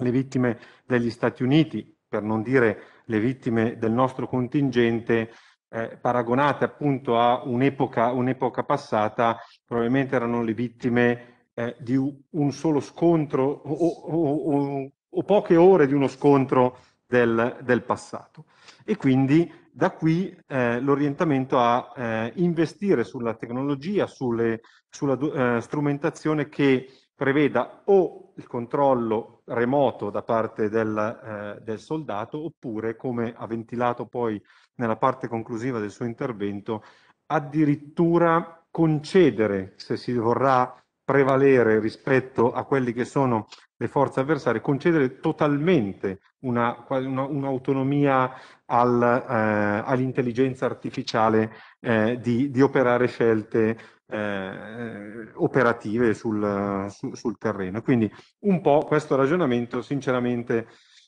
le vittime degli Stati Uniti, per non dire le vittime del nostro contingente, eh, paragonate appunto a un'epoca, un'epoca passata, probabilmente erano le vittime eh, di un solo scontro o, o, o, o, poche ore di uno scontro del, del passato. E quindi da qui eh, l'orientamento a eh, investire sulla tecnologia, sulle, sulla eh, strumentazione che preveda o il controllo remoto da parte del, eh, del, soldato oppure, come ha ventilato poi nella parte conclusiva del suo intervento, addirittura concedere, se si vorrà prevalere rispetto a quelli che sono le forze avversarie, concedere totalmente un'autonomia una, un al, eh, all'intelligenza artificiale eh, di, di, operare scelte eh, operative sul, su, sul, terreno. Quindi un po' questo ragionamento sinceramente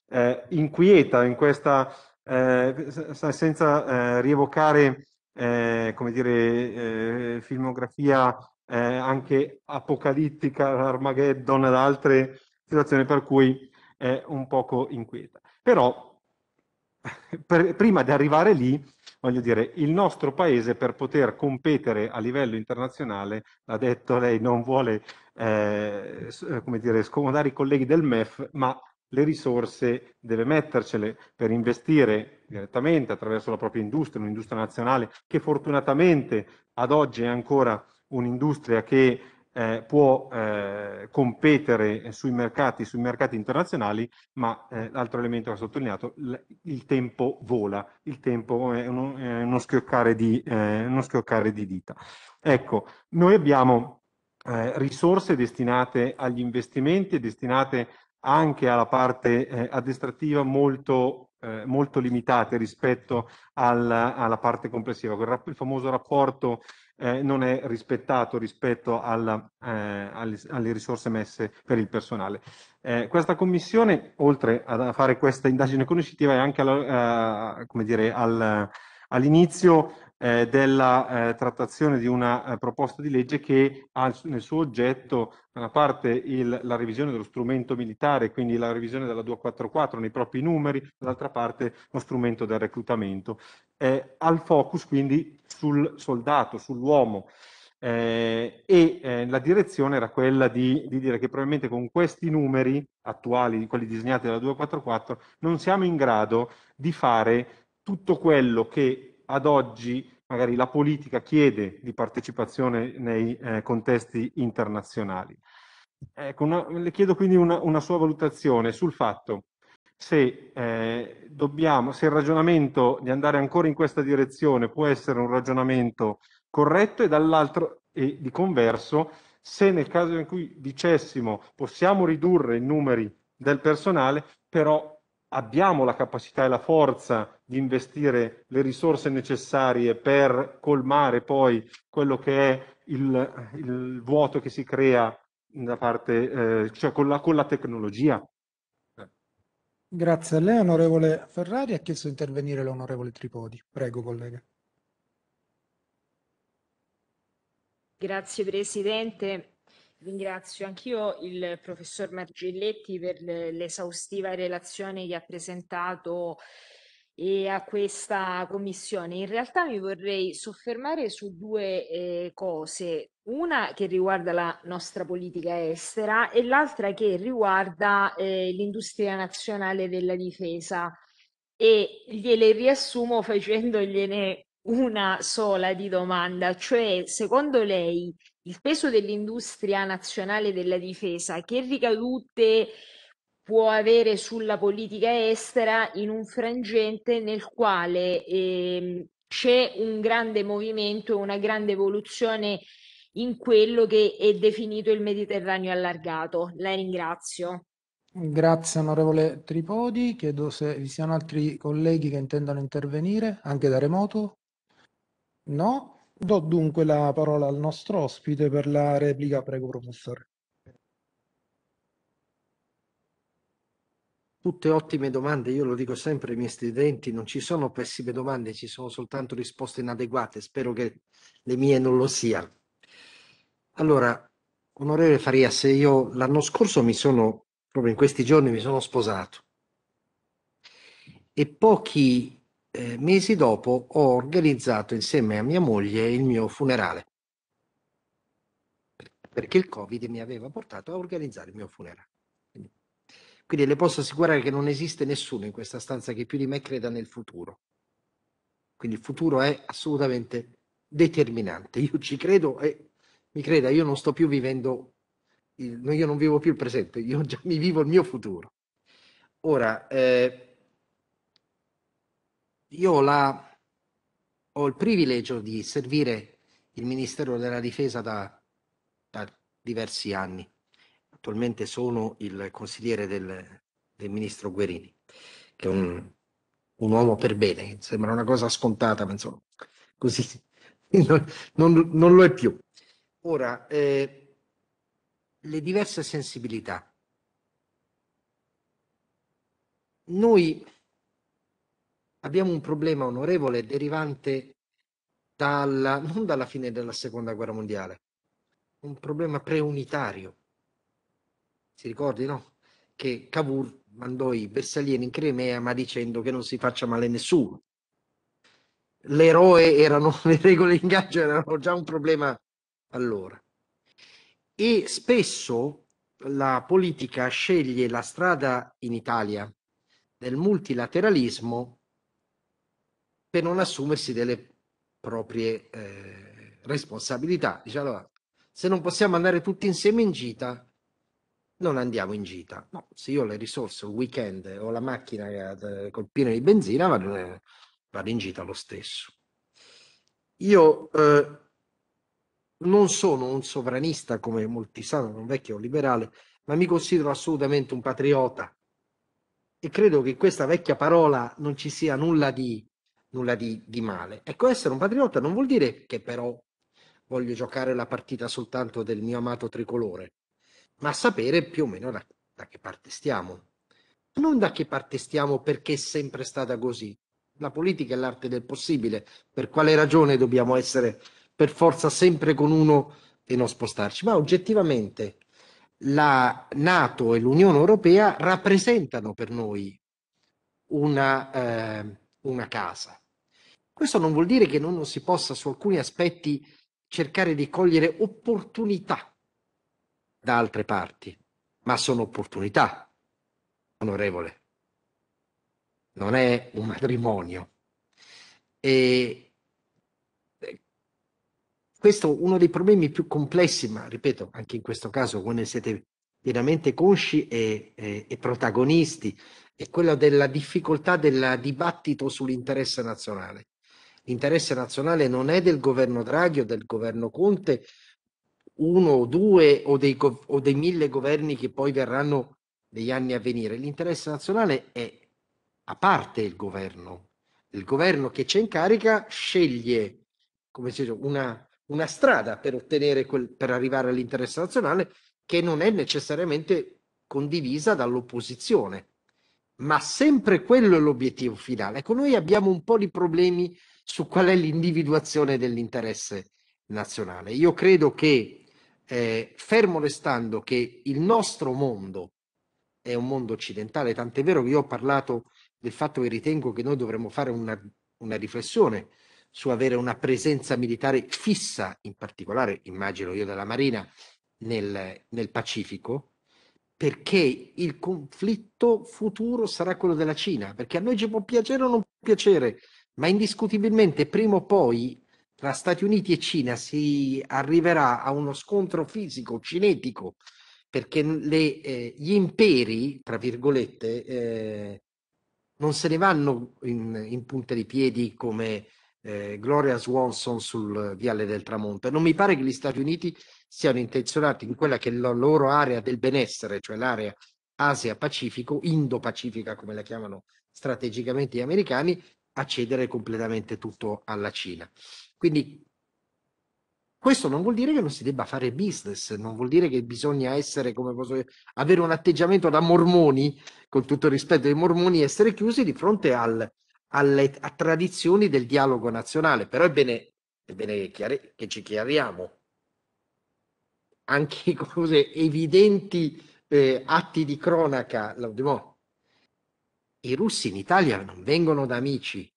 eh, inquieta in questa, eh, senza eh, rievocare come dire, filmografia anche apocalittica, Armageddon ad altre situazione per cui è un poco inquieta. Però per, prima di arrivare lì, voglio dire, il nostro paese per poter competere a livello internazionale, l'ha detto lei, non vuole eh, eh dire, scomodare i colleghi del MEF, ma le risorse deve mettercele per investire direttamente attraverso la propria industria, un'industria nazionale che fortunatamente ad oggi è ancora un'industria che eh, può eh, competere sui mercati, sui mercati, internazionali, ma eh, l'altro elemento che ho sottolineato, il tempo vola, il tempo è uno, è uno, schioccare, di, eh, uno schioccare, di, dita. Ecco, noi abbiamo eh, risorse destinate agli investimenti e destinate anche alla parte eh, addestrativa molto eh, molto limitate rispetto alla, alla parte complessiva, il, il famoso rapporto eh, non è rispettato rispetto alla, eh, alle, alle, risorse messe per il personale. Eh, questa commissione, oltre a fare questa indagine conoscitiva, è anche alla, eh, dire, al, all'inizio eh, della eh, trattazione di una proposta di legge che ha nel suo oggetto da una parte il, la revisione dello strumento militare, quindi la revisione della 244 nei propri numeri, dall'altra parte lo strumento del reclutamento eh, al focus quindi sul soldato, sull'uomo. Eh, e eh, la direzione era quella di, di, dire che probabilmente con questi numeri attuali, quelli disegnati dalla 244, non siamo in grado di fare tutto quello che ad oggi magari la politica chiede di partecipazione nei eh, contesti internazionali. Ecco, una, le chiedo quindi una, una sua valutazione sul fatto se, eh, dobbiamo, se il ragionamento di andare ancora in questa direzione può essere un ragionamento corretto e dall'altro, e di converso, se nel caso in cui dicessimo possiamo ridurre i numeri del personale, però abbiamo la capacità e la forza di investire le risorse necessarie per colmare poi quello che è il, il vuoto che si crea da parte, eh, cioè con la, con la tecnologia, Grazie a lei, onorevole Ferrari. Ha chiesto di intervenire l'onorevole Tripodi. Prego, collega. Grazie Presidente. Ringrazio anch'io il professor Margilletti per l'esaustiva relazione che ha presentato e a questa commissione. In realtà mi vorrei soffermare su due eh, cose una che riguarda la nostra politica estera e l'altra che riguarda eh, l'industria nazionale della difesa e gliele riassumo facendogliene una sola di domanda, cioè secondo lei il peso dell'industria nazionale della difesa che ricadute può avere sulla politica estera in un frangente nel quale eh, c'è un grande movimento, una grande evoluzione in quello che è definito il Mediterraneo allargato. La ringrazio. Grazie onorevole Tripodi, chiedo se vi siano altri colleghi che intendano intervenire, anche da remoto. No? Do dunque la parola al nostro ospite per la replica, prego professore. Tutte ottime domande, io lo dico sempre ai miei studenti, non ci sono pessime domande, ci sono soltanto risposte inadeguate, spero che le mie non lo siano. Allora, onorevole Faria, se io l'anno scorso mi sono, proprio in questi giorni, mi sono sposato e pochi eh, mesi dopo ho organizzato insieme a mia moglie il mio funerale perché il Covid mi aveva portato a organizzare il mio funerale. Quindi, quindi, le posso assicurare che non esiste nessuno in questa stanza che più di me creda nel futuro. Quindi il futuro è assolutamente determinante. Io ci credo e mi creda, io non sto più vivendo, il, io non vivo più il presente, io già mi vivo il mio futuro. Ora, eh, io la, ho il privilegio di servire il Ministero della Difesa da, da diversi anni. Attualmente sono il consigliere del, del ministro Guerini, che è un, un, uomo per bene, sembra una cosa scontata, ma insomma, così non, non, non lo è più. Ora, eh, le diverse sensibilità. Noi abbiamo un problema onorevole derivante dalla, non dalla fine della seconda guerra mondiale, un problema preunitario. Si ricordi, no? Che Cavour mandò i bersaglieri in Crimea ma dicendo che non si faccia male a nessuno. L'eroe erano, le regole di ingaggio erano già un problema all'ora. E spesso la politica sceglie la strada in Italia del multilateralismo per non assumersi delle proprie eh, responsabilità. Dice allora, se non possiamo andare tutti insieme in gita, non andiamo in gita. No, se io ho le risorse, il weekend ho la macchina eh, col pieno di benzina, vado, vado in gita lo stesso. Io eh, non sono un sovranista come molti sanno, un vecchio liberale, ma mi considero assolutamente un patriota. E credo che in questa vecchia parola non ci sia nulla di, nulla di, di male. Ecco, essere un patriota non vuol dire che però voglio giocare la partita soltanto del mio amato tricolore, ma sapere più o meno da, da che parte stiamo. Non da che parte stiamo perché è sempre stata così. La politica è l'arte del possibile. Per quale ragione dobbiamo essere per forza sempre con uno e non spostarci, ma oggettivamente la Nato e l'Unione Europea rappresentano per noi una, eh, una casa. Questo non vuol dire che non, non si possa su alcuni aspetti cercare di cogliere opportunità da altre parti, ma sono opportunità, onorevole. Non è un matrimonio. E questo è uno dei problemi più complessi, ma ripeto, anche in questo caso voi ne siete pienamente consci e, e, e protagonisti, è quello della difficoltà del dibattito sull'interesse nazionale. L'interesse nazionale non è del governo Draghi o del governo Conte, uno o due o dei, o dei mille governi che poi verranno negli anni a venire. L'interesse nazionale è a parte il governo. Il governo che c'è in carica sceglie come si dice, una, una strada per ottenere quel, per arrivare all'interesse nazionale che non è necessariamente condivisa dall'opposizione. Ma sempre quello è l'obiettivo finale. Ecco, noi abbiamo un po' di problemi su qual è l'individuazione dell'interesse nazionale. Io credo che, eh, fermo restando che il nostro mondo è un mondo occidentale, tant'è vero che io ho parlato del fatto che ritengo che noi dovremmo fare una, una riflessione su avere una presenza militare fissa, in particolare, immagino io, della Marina nel, nel Pacifico, perché il conflitto futuro sarà quello della Cina, perché a noi ci può piacere o non piacere, ma indiscutibilmente prima o poi tra Stati Uniti e Cina si arriverà a uno scontro fisico cinetico perché le, eh, gli imperi, tra virgolette, eh, non se ne vanno in, in punta di piedi come eh, Gloria Swanson sul Viale del Tramonto. Non mi pare che gli Stati Uniti siano intenzionati in quella che è la loro area del benessere, cioè l'area Asia-Pacifico, Indo-Pacifica come la chiamano strategicamente gli americani, a cedere completamente tutto alla Cina. Quindi questo non vuol dire che non si debba fare business, non vuol dire che bisogna essere, come posso dire, avere un atteggiamento da mormoni, con tutto il rispetto dei mormoni, essere chiusi di fronte al, alle, a tradizioni del dialogo nazionale, però è bene, è bene che, chiari, che ci chiariamo. Anche cose evidenti eh, atti di cronaca, Laudemont. I russi in Italia non vengono da amici,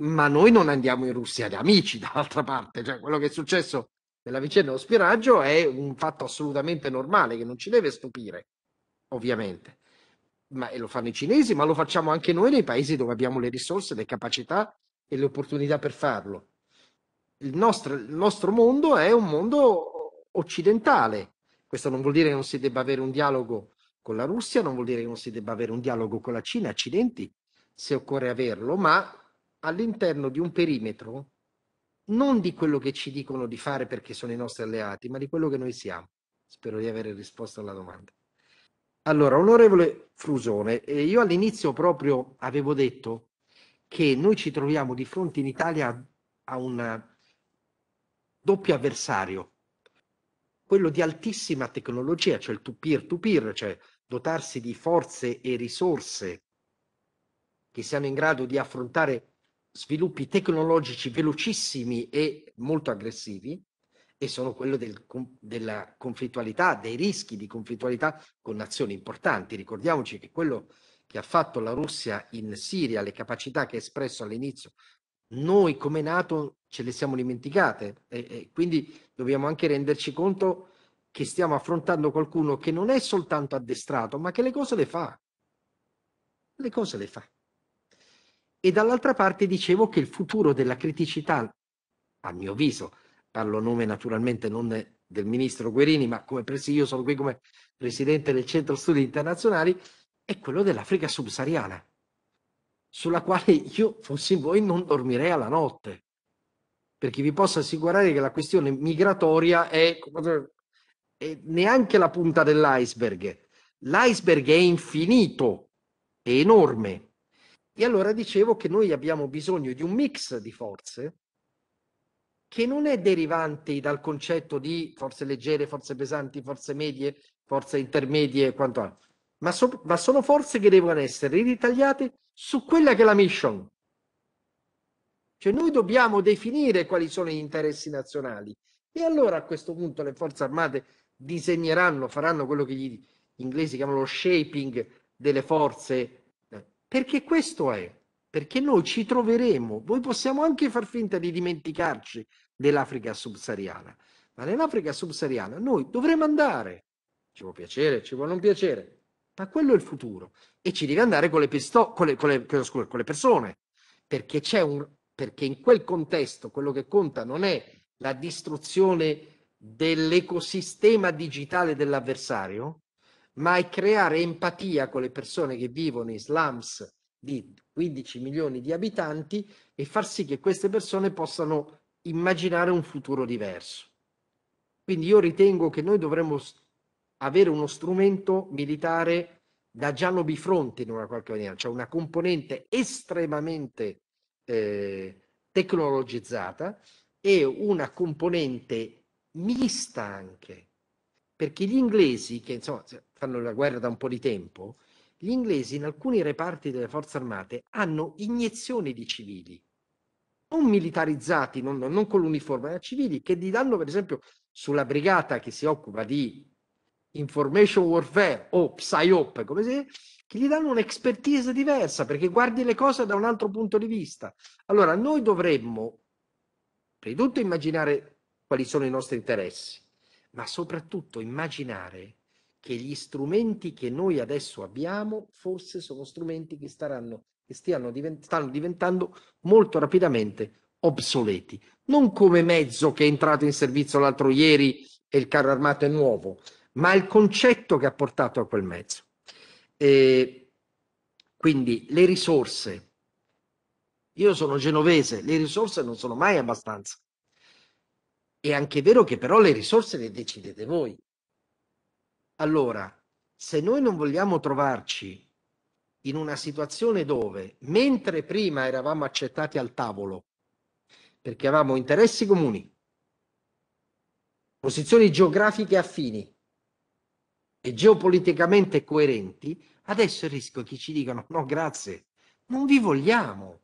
ma noi non andiamo in Russia da amici, dall'altra parte. Cioè, quello che è successo nella vicenda dello spiraggio è un fatto assolutamente normale che non ci deve stupire, ovviamente ma, e lo fanno i cinesi, ma lo facciamo anche noi nei paesi dove abbiamo le risorse, le capacità e le opportunità per farlo. Il nostro, il nostro mondo è un mondo occidentale. Questo non vuol dire che non si debba avere un dialogo con la Russia, non vuol dire che non si debba avere un dialogo con la Cina, accidenti se occorre averlo, ma all'interno di un perimetro non di quello che ci dicono di fare perché sono i nostri alleati, ma di quello che noi siamo. Spero di aver risposto alla domanda. Allora, onorevole Frusone, eh, io all'inizio proprio avevo detto che noi ci troviamo di fronte in Italia a un doppio avversario, quello di altissima tecnologia, cioè il peer to -peer, cioè dotarsi di forze e risorse che siano in grado di affrontare sviluppi tecnologici velocissimi e molto aggressivi, e sono quello del, della conflittualità, dei rischi di conflittualità con nazioni importanti. Ricordiamoci che quello che ha fatto la Russia in Siria, le capacità che ha espresso all'inizio, noi come Nato ce le siamo dimenticate e, e quindi dobbiamo anche renderci conto che stiamo affrontando qualcuno che non è soltanto addestrato, ma che le cose le fa. Le cose le fa. E dall'altra parte dicevo che il futuro della criticità, a mio avviso, parlo a nome naturalmente non del ministro Guerini, ma come io sono qui come presidente del Centro Studi Internazionali, è quello dell'Africa subsahariana, sulla quale io fossi voi non dormirei alla notte, perché vi posso assicurare che la questione migratoria è, è neanche la punta dell'iceberg. L'iceberg è infinito, è enorme. E allora dicevo che noi abbiamo bisogno di un mix di forze che non è derivante dal concetto di forze leggere, forze pesanti, forze medie, forze intermedie e quant'altro, ma, so- ma sono forze che devono essere ritagliate su quella che è la mission. Cioè noi dobbiamo definire quali sono gli interessi nazionali e allora a questo punto le forze armate disegneranno, faranno quello che gli inglesi chiamano lo shaping delle forze, eh, perché questo è perché noi ci troveremo, noi possiamo anche far finta di dimenticarci dell'Africa subsahariana, ma nell'Africa subsahariana noi dovremo andare, ci può piacere, ci può non piacere, ma quello è il futuro e ci deve andare con le, pisto- con le, con le, scusa, con le persone, perché, un, perché in quel contesto quello che conta non è la distruzione dell'ecosistema digitale dell'avversario, ma è creare empatia con le persone che vivono in slums di 15 milioni di abitanti e far sì che queste persone possano immaginare un futuro diverso. Quindi io ritengo che noi dovremmo avere uno strumento militare da Gianno Bifronte in una qualche maniera, cioè una componente estremamente eh, tecnologizzata e una componente mista anche, perché gli inglesi che insomma fanno la guerra da un po' di tempo, gli inglesi in alcuni reparti delle forze armate hanno iniezioni di civili, non militarizzati, non, non con l'uniforme, ma civili che gli danno per esempio sulla brigata che si occupa di information warfare o psyop, come si dice, che gli danno un'expertise diversa perché guardi le cose da un altro punto di vista. Allora noi dovremmo, prima di tutto, immaginare quali sono i nostri interessi, ma soprattutto immaginare che gli strumenti che noi adesso abbiamo forse sono strumenti che, staranno, che stiano divent- stanno diventando molto rapidamente obsoleti, non come mezzo che è entrato in servizio l'altro ieri e il carro armato è nuovo, ma il concetto che ha portato a quel mezzo. E quindi le risorse. Io sono genovese, le risorse non sono mai abbastanza. È anche vero che però le risorse le decidete voi, allora, se noi non vogliamo trovarci in una situazione dove, mentre prima eravamo accettati al tavolo, perché avevamo interessi comuni, posizioni geografiche affini e geopoliticamente coerenti, adesso il rischio è che ci dicano no grazie, non vi vogliamo.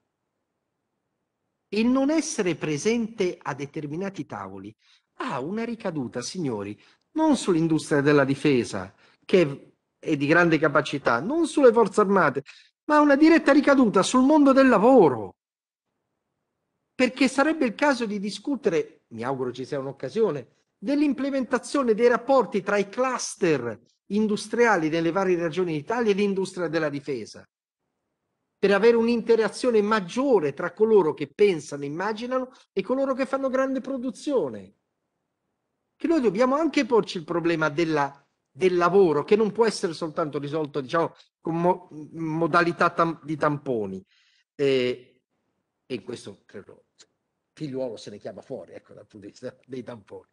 E non essere presente a determinati tavoli ha una ricaduta, signori, non sull'industria della difesa, che è di grande capacità, non sulle forze armate, ma una diretta ricaduta sul mondo del lavoro. Perché sarebbe il caso di discutere, mi auguro ci sia un'occasione, dell'implementazione dei rapporti tra i cluster industriali nelle varie regioni d'Italia e l'industria della difesa, per avere un'interazione maggiore tra coloro che pensano, immaginano e coloro che fanno grande produzione che noi dobbiamo anche porci il problema della, del lavoro, che non può essere soltanto risolto diciamo, con mo- modalità tam- di tamponi. E, e in questo credo figliuolo se ne chiama fuori, ecco, dal punto di vista dei tamponi.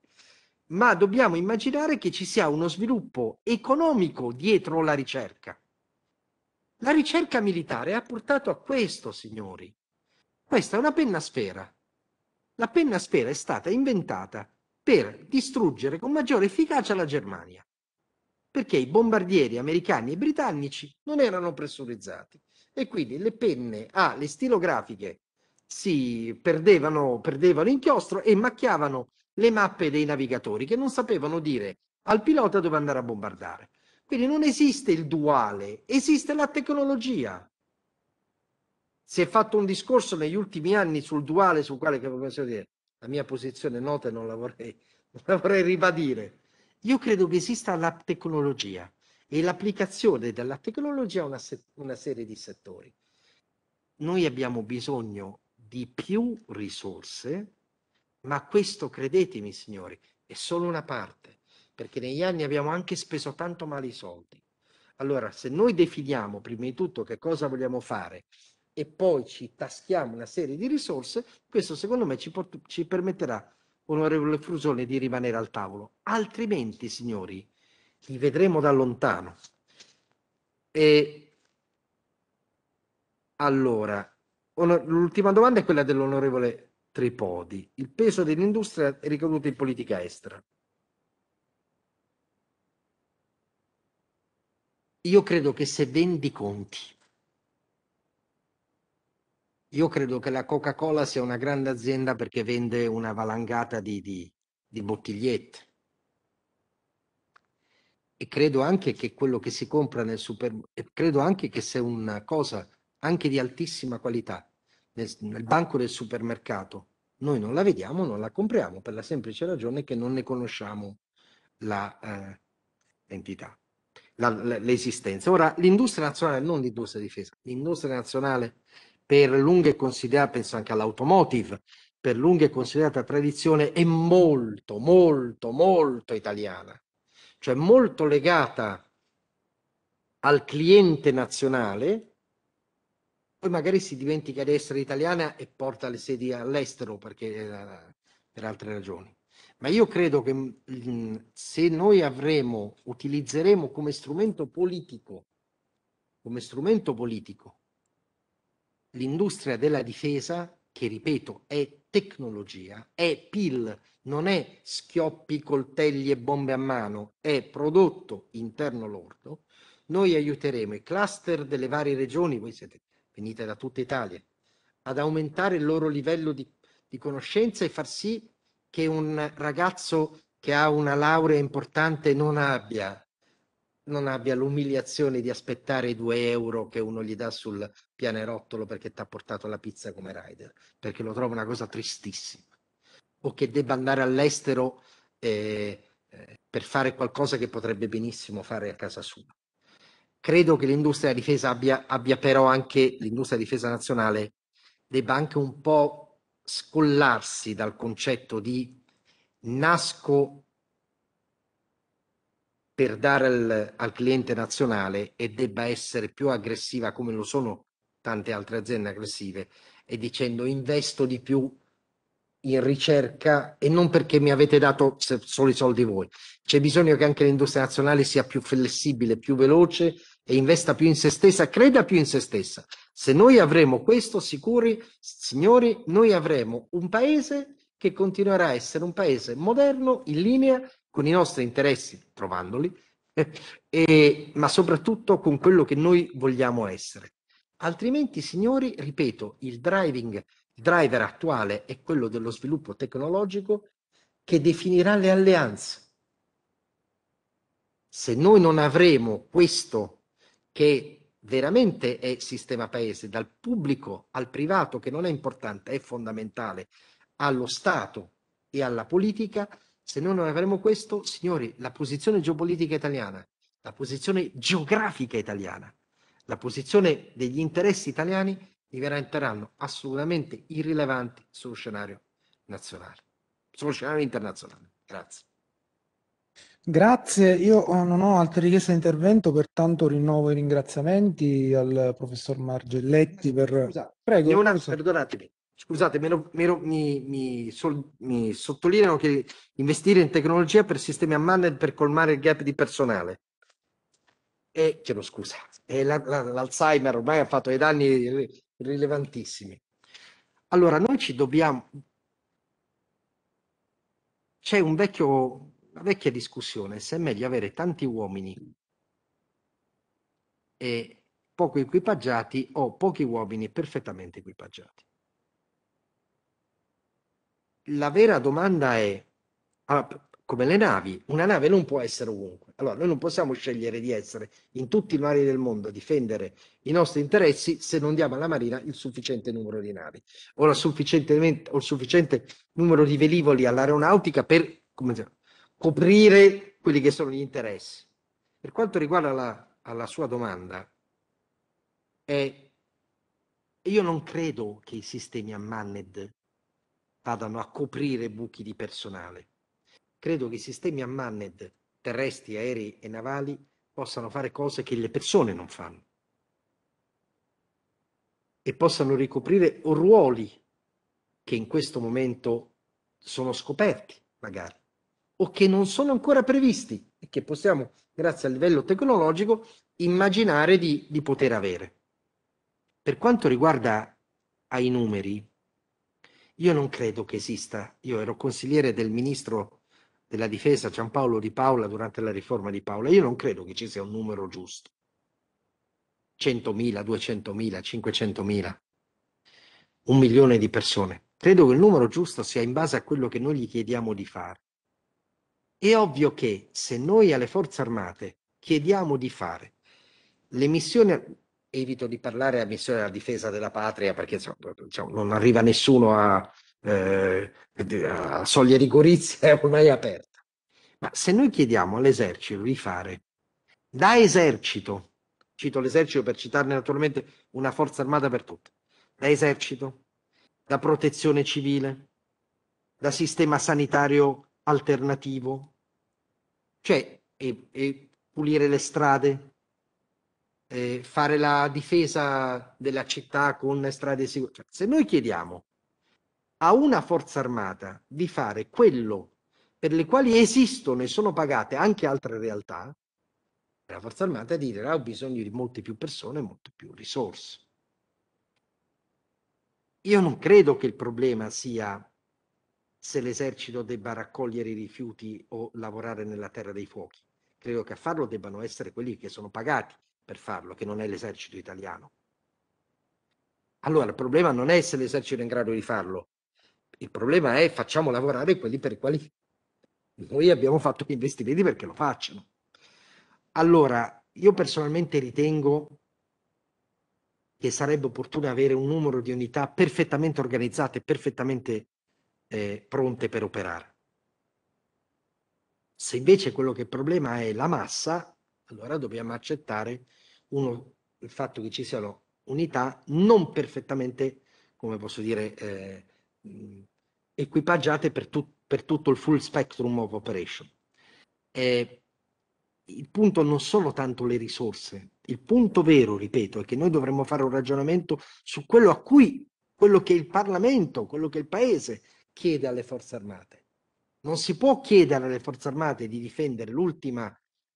Ma dobbiamo immaginare che ci sia uno sviluppo economico dietro la ricerca. La ricerca militare ha portato a questo, signori. Questa è una penna sfera. La penna sfera è stata inventata per distruggere con maggiore efficacia la Germania, perché i bombardieri americani e britannici non erano pressurizzati e quindi le penne a ah, le stilografiche si perdevano, perdevano inchiostro e macchiavano le mappe dei navigatori che non sapevano dire al pilota dove andare a bombardare. Quindi non esiste il duale, esiste la tecnologia. Si è fatto un discorso negli ultimi anni sul duale, sul quale che dire, la mia posizione nota e non la vorrei, non la vorrei ribadire. Io credo che esista la tecnologia e l'applicazione della tecnologia a una, se- una serie di settori. Noi abbiamo bisogno di più risorse, ma questo, credetemi signori, è solo una parte, perché negli anni abbiamo anche speso tanto male i soldi. Allora, se noi definiamo prima di tutto che cosa vogliamo fare e poi ci taschiamo una serie di risorse, questo secondo me ci, pot- ci permetterà, onorevole Frusone, di rimanere al tavolo. Altrimenti, signori, li vedremo da lontano. E allora, on- l'ultima domanda è quella dell'onorevole Tripodi. Il peso dell'industria è ricaduto in politica estera. Io credo che se vendi conti io credo che la Coca-Cola sia una grande azienda perché vende una valangata di, di, di, bottigliette. E credo anche che quello che si compra nel supermercato, credo anche che sia una cosa anche di altissima qualità. Nel, nel banco del supermercato noi non la vediamo, non la compriamo per la semplice ragione che non ne conosciamo l'entità, eh, l'esistenza. Ora, l'industria nazionale, non l'industria difesa, l'industria nazionale per lunghe considerata, penso anche all'automotive, per lunghe considerata tradizione è molto, molto, molto italiana, cioè molto legata al cliente nazionale, poi magari si dimentica di essere italiana e porta le sedi all'estero perché, eh, per altre ragioni. Ma io credo che mm, se noi avremo, utilizzeremo come strumento politico, come strumento politico, l'industria della difesa, che ripeto è tecnologia, è PIL, non è schioppi, coltelli e bombe a mano, è prodotto interno lordo, noi aiuteremo i cluster delle varie regioni, voi siete, venite da tutta Italia, ad aumentare il loro livello di, di conoscenza e far sì che un ragazzo che ha una laurea importante non abbia non abbia l'umiliazione di aspettare i due euro che uno gli dà sul pianerottolo perché ti ha portato la pizza come rider, perché lo trovo una cosa tristissima. O che debba andare all'estero eh, eh per fare qualcosa che potrebbe benissimo fare a casa sua. Credo che l'industria della difesa abbia, abbia però anche, l'industria della difesa nazionale debba anche un po' scollarsi dal concetto di nasco per dare al, al, cliente nazionale e debba essere più aggressiva come lo sono tante altre aziende aggressive e dicendo investo di più in ricerca e non perché mi avete dato solo i soldi voi. C'è bisogno che anche l'industria nazionale sia più flessibile, più veloce e investa più in se stessa, creda più in se stessa. Se noi avremo questo, sicuri, signori, noi avremo un paese che continuerà a essere un paese moderno, in linea con i nostri interessi, trovandoli, eh, ma soprattutto con quello che noi vogliamo essere. Altrimenti, signori, ripeto, il driving, il driver attuale è quello dello sviluppo tecnologico che definirà le alleanze. Se noi non avremo questo che veramente è sistema paese, dal pubblico al privato, che non è importante, è fondamentale, allo Stato e alla politica, se noi non avremo questo, signori, la posizione geopolitica italiana, la posizione geografica italiana, la posizione degli interessi italiani diventeranno assolutamente irrilevanti sullo scenario nazionale, sullo scenario internazionale. Grazie. Grazie, io eh, non ho altre richieste di intervento, pertanto rinnovo i ringraziamenti al professor Margelletti per... Scusa, prego. Una, perdonatemi, Scusate, me lo, mi, mi, sol, mi, sottolineano che investire in tecnologia per sistemi a manned per colmare il gap di personale. E chiedo scusa, e la, la, l'Alzheimer ormai ha fatto dei danni rilevantissimi. Allora, noi ci dobbiamo... C'è un vecchio, una vecchia discussione se è meglio avere tanti uomini e poco equipaggiati o pochi uomini perfettamente equipaggiati la vera domanda è, ah, come le navi, una nave non può essere ovunque. Allora, noi non possiamo scegliere di essere in tutti i mari del mondo a difendere i nostri interessi se non diamo alla Marina il sufficiente numero di navi o, il sufficiente numero di velivoli all'aeronautica per diciamo, coprire quelli che sono gli interessi. Per quanto riguarda la, alla sua domanda, è, io non credo che i sistemi a manned vadano a coprire buchi di personale. Credo che i sistemi unmanned terrestri, aerei e navali possano fare cose che le persone non fanno e possano ricoprire ruoli che in questo momento sono scoperti, magari, o che non sono ancora previsti e che possiamo, grazie al livello tecnologico, immaginare di, di poter avere. Per quanto riguarda ai numeri, io non credo che esista. Io ero consigliere del ministro della difesa Giampaolo Di Paola durante la riforma di Paola. Io non credo che ci sia un numero giusto. 100.000, 200.000, 500.000, un milione di persone. Credo che il numero giusto sia in base a quello che noi gli chiediamo di fare. È ovvio che se noi alle forze armate chiediamo di fare le missioni evito di parlare a missione della difesa della patria perché cioè, non arriva nessuno a, eh, a soglie di è ormai aperta. Ma se noi chiediamo all'esercito di fare da esercito, cito l'esercito per citarne naturalmente una forza armata per tutte, da esercito, da protezione civile, da sistema sanitario alternativo, cioè e, e pulire le strade, eh, fare la difesa della città con strade sicure. Cioè, se noi chiediamo a una forza armata di fare quello per le quali esistono e sono pagate anche altre realtà, la forza armata dirà ho bisogno di molte più persone e molte più risorse. Io non credo che il problema sia se l'esercito debba raccogliere i rifiuti o lavorare nella terra dei fuochi. Credo che a farlo debbano essere quelli che sono pagati per farlo, che non è l'esercito italiano. Allora il problema non è se l'esercito è in grado di farlo, il problema è facciamo lavorare quelli per i quali noi abbiamo fatto gli investimenti perché lo facciano. Allora, io personalmente ritengo che sarebbe opportuno avere un numero di unità perfettamente organizzate, perfettamente eh, pronte per operare. Se invece quello che è il problema è la massa, allora dobbiamo accettare uno, il fatto che ci siano unità non perfettamente, come posso dire, eh, equipaggiate per, tu, per, tutto il full spectrum of operation. Eh, il punto non sono tanto le risorse, il punto vero, ripeto, è che noi dovremmo fare un ragionamento su quello a cui, quello che il Parlamento, quello che il Paese chiede alle forze armate. Non si può chiedere alle forze armate di difendere l'ultima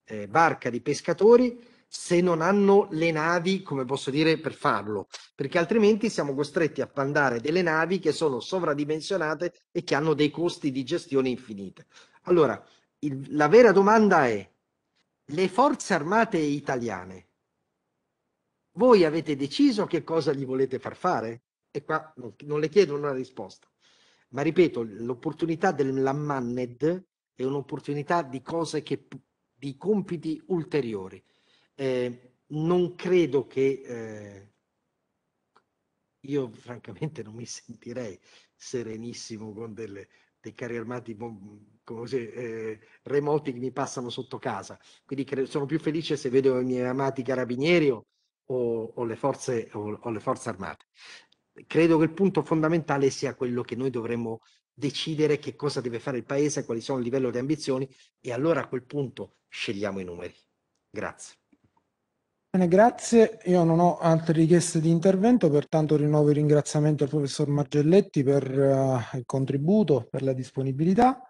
eh, barca di pescatori se non hanno le navi, come posso dire, per farlo, perché altrimenti siamo costretti a pandare delle navi che sono sovradimensionate e che hanno dei costi di gestione infinite. Allora, il, la vera domanda è, le forze armate italiane, voi avete deciso che cosa gli volete far fare? E qua non, non le chiedo una risposta, ma ripeto, l'opportunità dell'Ammanned è un'opportunità di cose che di compiti ulteriori. Eh, non credo che eh, io francamente non mi sentirei serenissimo con delle, dei carri armati così, eh, remoti che mi passano sotto casa. Quindi credo, sono più felice se vedo i miei amati carabinieri o, o, le forze, o, o le forze armate. Credo che il punto fondamentale sia quello che noi dovremmo decidere che cosa deve fare il paese, quali sono il livello di ambizioni e allora a quel punto scegliamo i numeri. Grazie. Bene, grazie. Io non ho altre richieste di intervento, pertanto rinnovo i ringraziamenti al professor Margelletti per uh, il contributo, per la disponibilità.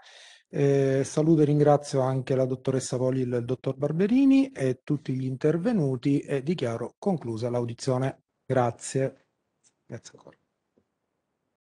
Eh, saluto e ringrazio anche la dottoressa Polil e il dottor Barberini e tutti gli intervenuti e dichiaro conclusa l'audizione. Grazie. Grazie ancora.